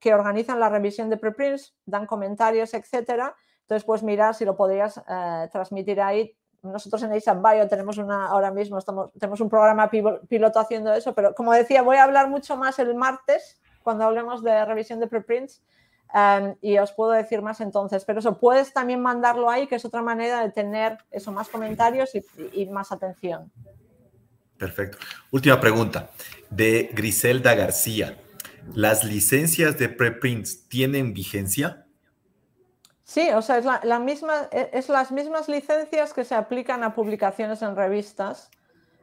que organizan la revisión de preprints, dan comentarios, etcétera, entonces pues mirar si lo podrías eh, transmitir ahí. Nosotros en Asian Bio tenemos una, ahora mismo tenemos un programa piloto haciendo eso, pero como decía, voy a hablar mucho más el martes cuando hablemos de revisión de preprints em, y os puedo decir más entonces. Pero eso, puedes también mandarlo ahí, que es otra manera de tener eso, más comentarios y más atención. Perfecto. Última pregunta de Griselda García. ¿Las licencias de preprints tienen vigencia? Sí, o sea, es, la, misma, e, es las mismas licencias que se aplican a publicaciones en revistas.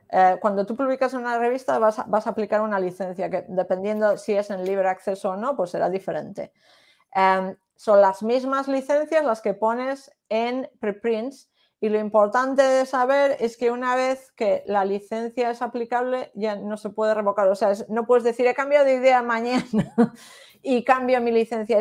Eh, cuando tú publicas en una revista vas a, vas a, aplicar una licencia que dependiendo si es en libre acceso o no, pues será diferente. Em, son las mismas licencias las que pones en preprints y lo importante de saber es que una vez que la licencia es aplicable ya no se puede revocar. O sea, no puedes decir he cambiado de idea mañana y cambio mi licencia.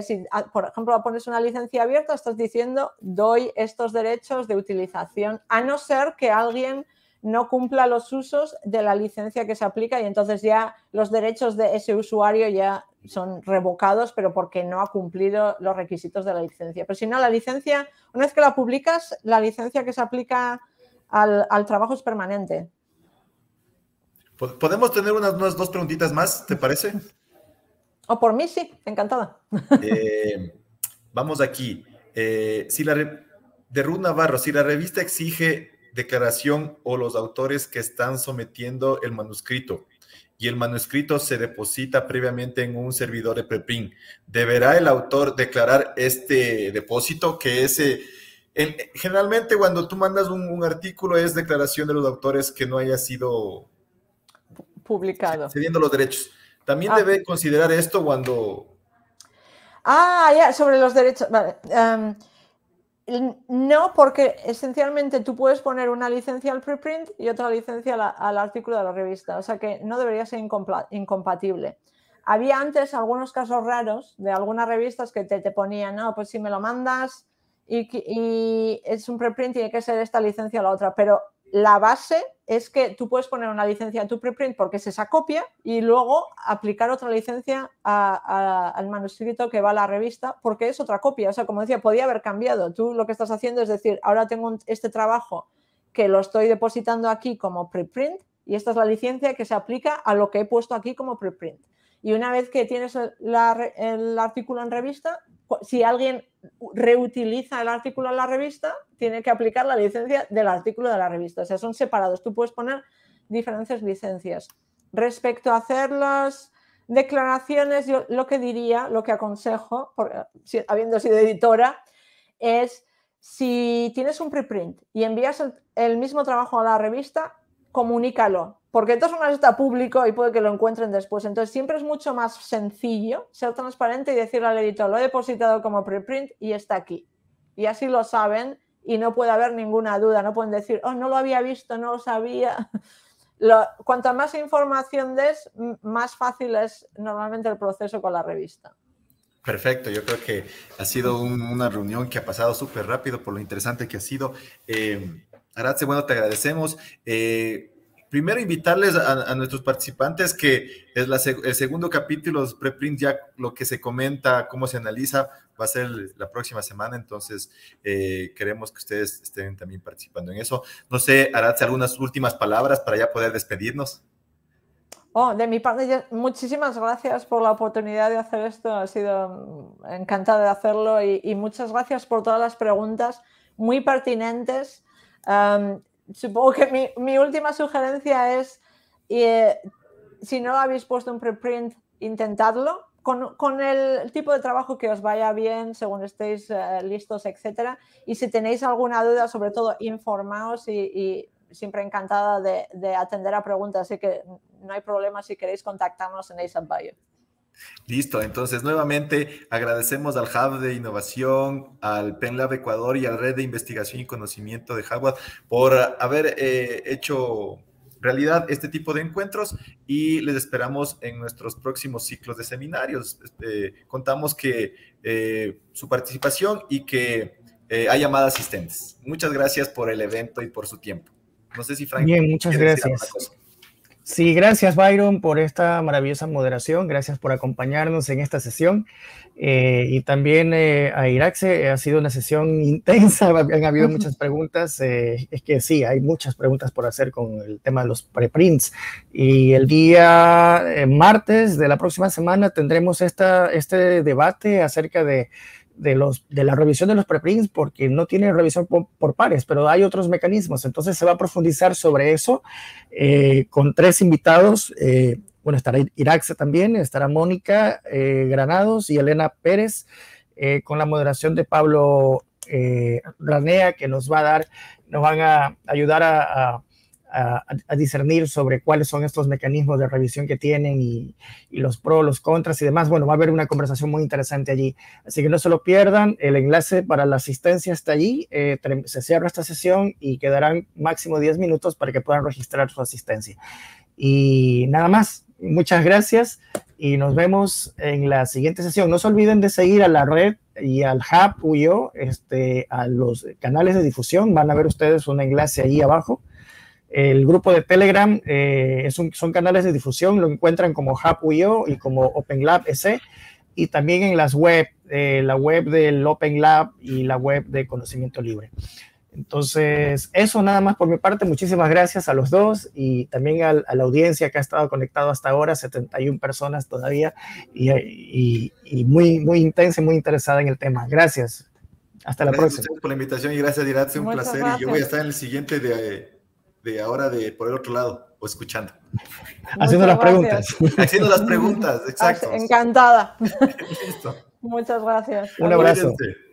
por ejemplo, pones una licencia abierta, estás diciendo doy estos derechos de utilización, a no ser que alguien no cumpla los usos de la licencia que se aplica y entonces ya los derechos de ese usuario ya son revocados, pero porque no ha cumplido los requisitos de la licencia. Pero si no, la licencia, una vez que la publicas, la licencia que se aplica al, trabajo es permanente. ¿Podemos tener unas, unas dos preguntitas más, te parece? O por mí, sí, encantada. Eh, vamos aquí. Eh, si la de Ruth Navarro, si la revista exige declaración o los autores que están sometiendo el manuscrito y el manuscrito se deposita previamente en un servidor de preprint, deberá el autor declarar este depósito que ese... generalmente cuando tú mandas un, un artículo es declaración de los autores que no haya sido publicado. Cediendo los derechos. También ah. debe considerar esto cuando... Ah, ya, sobre los derechos. Em, no, porque esencialmente tú puedes poner una licencia al preprint y otra licencia al, artículo de la revista, o sea que no debería ser incompatible. Había antes algunos casos raros de algunas revistas que te, te ponían, no, pues si me lo mandas y, y es un preprint tiene que ser esta licencia o la otra, pero la base es que tú puedes poner una licencia en tu preprint porque es esa copia y luego aplicar otra licencia al manuscrito que va a la revista porque es otra copia. O sea, como decía, podía haber cambiado. Tú lo que estás haciendo es decir, ahora tengo este trabajo que lo estoy depositando aquí como preprint y esta es la licencia que se aplica a lo que he puesto aquí como preprint. Y una vez que tienes el artículo en revista, si alguien reutiliza el artículo en la revista, tiene que aplicar la licencia del artículo de la revista. O sea, son separados. Tú puedes poner diferentes licencias. Respecto a hacer las declaraciones, yo lo que diría, lo que aconsejo, si, habiendo sido editora, es si tienes un preprint y envías el mismo trabajo a la revista, comunícalo porque esto es una está público y puede que lo encuentren después. Entonces siempre es mucho más sencillo ser transparente y decirle al editor, lo he depositado como preprint y está aquí. Y así lo saben y no puede haber ninguna duda, no pueden decir, oh, no lo había visto, no lo sabía. *laughs* Lo, cuanta más información des, más fácil es normalmente el proceso con la revista. Perfecto, yo creo que ha sido una reunión que ha pasado súper rápido por lo interesante que ha sido. Eh, bueno, te agradecemos. Eh, primero invitarles a, nuestros participantes que es el segundo capítulo, los preprints, ya lo que se comenta, cómo se analiza, va a ser la próxima semana, entonces eh, queremos que ustedes estén también participando en eso. No sé, Aratz, algunas últimas palabras para ya poder despedirnos. Oh, de mi parte, muchísimas gracias por la oportunidad de hacer esto. Ha sido mm, encantado de hacerlo y, muchas gracias por todas las preguntas muy pertinentes supongo que mi, última sugerencia es, eh, si no habéis puesto un preprint, intentadlo. Con, con, el tipo de trabajo que os vaya bien, según estéis eh, listos, etcétera. Y si tenéis alguna duda, sobre todo, informaos y, siempre encantada de, atender a preguntas, así que no hay problema si queréis contactarnos en ASAP Bio. Listo, entonces nuevamente agradecemos al Hub de Innovación, al PenLab Ecuador y al Red de Investigación y Conocimiento de Jaguar por eh, haber eh, hecho realidad este tipo de encuentros y les esperamos en nuestros próximos ciclos de seminarios. Este, contamos que eh, su participación y que hay llamadas asistentes. Muchas gracias por el evento y por su tiempo. No sé si Frank. Bien, muchas gracias. Sí, gracias Byron por esta maravillosa moderación, gracias por acompañarnos en esta sesión eh, y también eh, a Iraxe, eh, ha sido una sesión intensa, *laughs* han habido muchas *laughs* preguntas, es que sí, hay muchas preguntas por hacer con el tema de los preprints y el día martes de la próxima semana tendremos esta, este debate acerca de de, los, de la revisión de los preprints porque no tiene revisión por, pares, pero hay otros mecanismos. Entonces se va a profundizar sobre eso eh, con tres invitados. Eh, bueno, estará Iraxa también, estará Mónica eh, Granados y Elena Pérez, con la moderación de Pablo Ranea, que nos va a dar, nos van a ayudar a a, discernir sobre cuáles son estos mecanismos de revisión que tienen y, los pros, los contras y demás. Bueno, va a haber una conversación muy interesante allí. Así que no se lo pierdan. El enlace para la asistencia está allí. Eh, se cierra esta sesión y quedarán máximo 10 minutos para que puedan registrar su asistencia. Y nada más. Muchas gracias y nos vemos en la siguiente sesión. No se olviden de seguir a la red y al Hub UIO, este, a los canales de difusión. Van a ver ustedes un enlace ahí abajo. El grupo de Telegram eh, es son canales de difusión, lo encuentran como HubIO y como OpenLab e y también en las web, eh, la web del OpenLab y la web de Conocimiento Libre. Entonces, eso nada más por mi parte. Muchísimas gracias a los dos y también a, la audiencia que ha estado conectado hasta ahora, 71 personas todavía y, muy, muy intensa y muy interesada en el tema. Gracias. Hasta la próxima. Gracias por la invitación y gracias, Dirat. Un placer. Y yo voy a estar en el siguiente de, de ahora de por el otro lado o escuchando. Haciendo las preguntas. Haciendo las preguntas, ah, exacto. Encantada. *laughs* Muchas gracias. Un abrazo.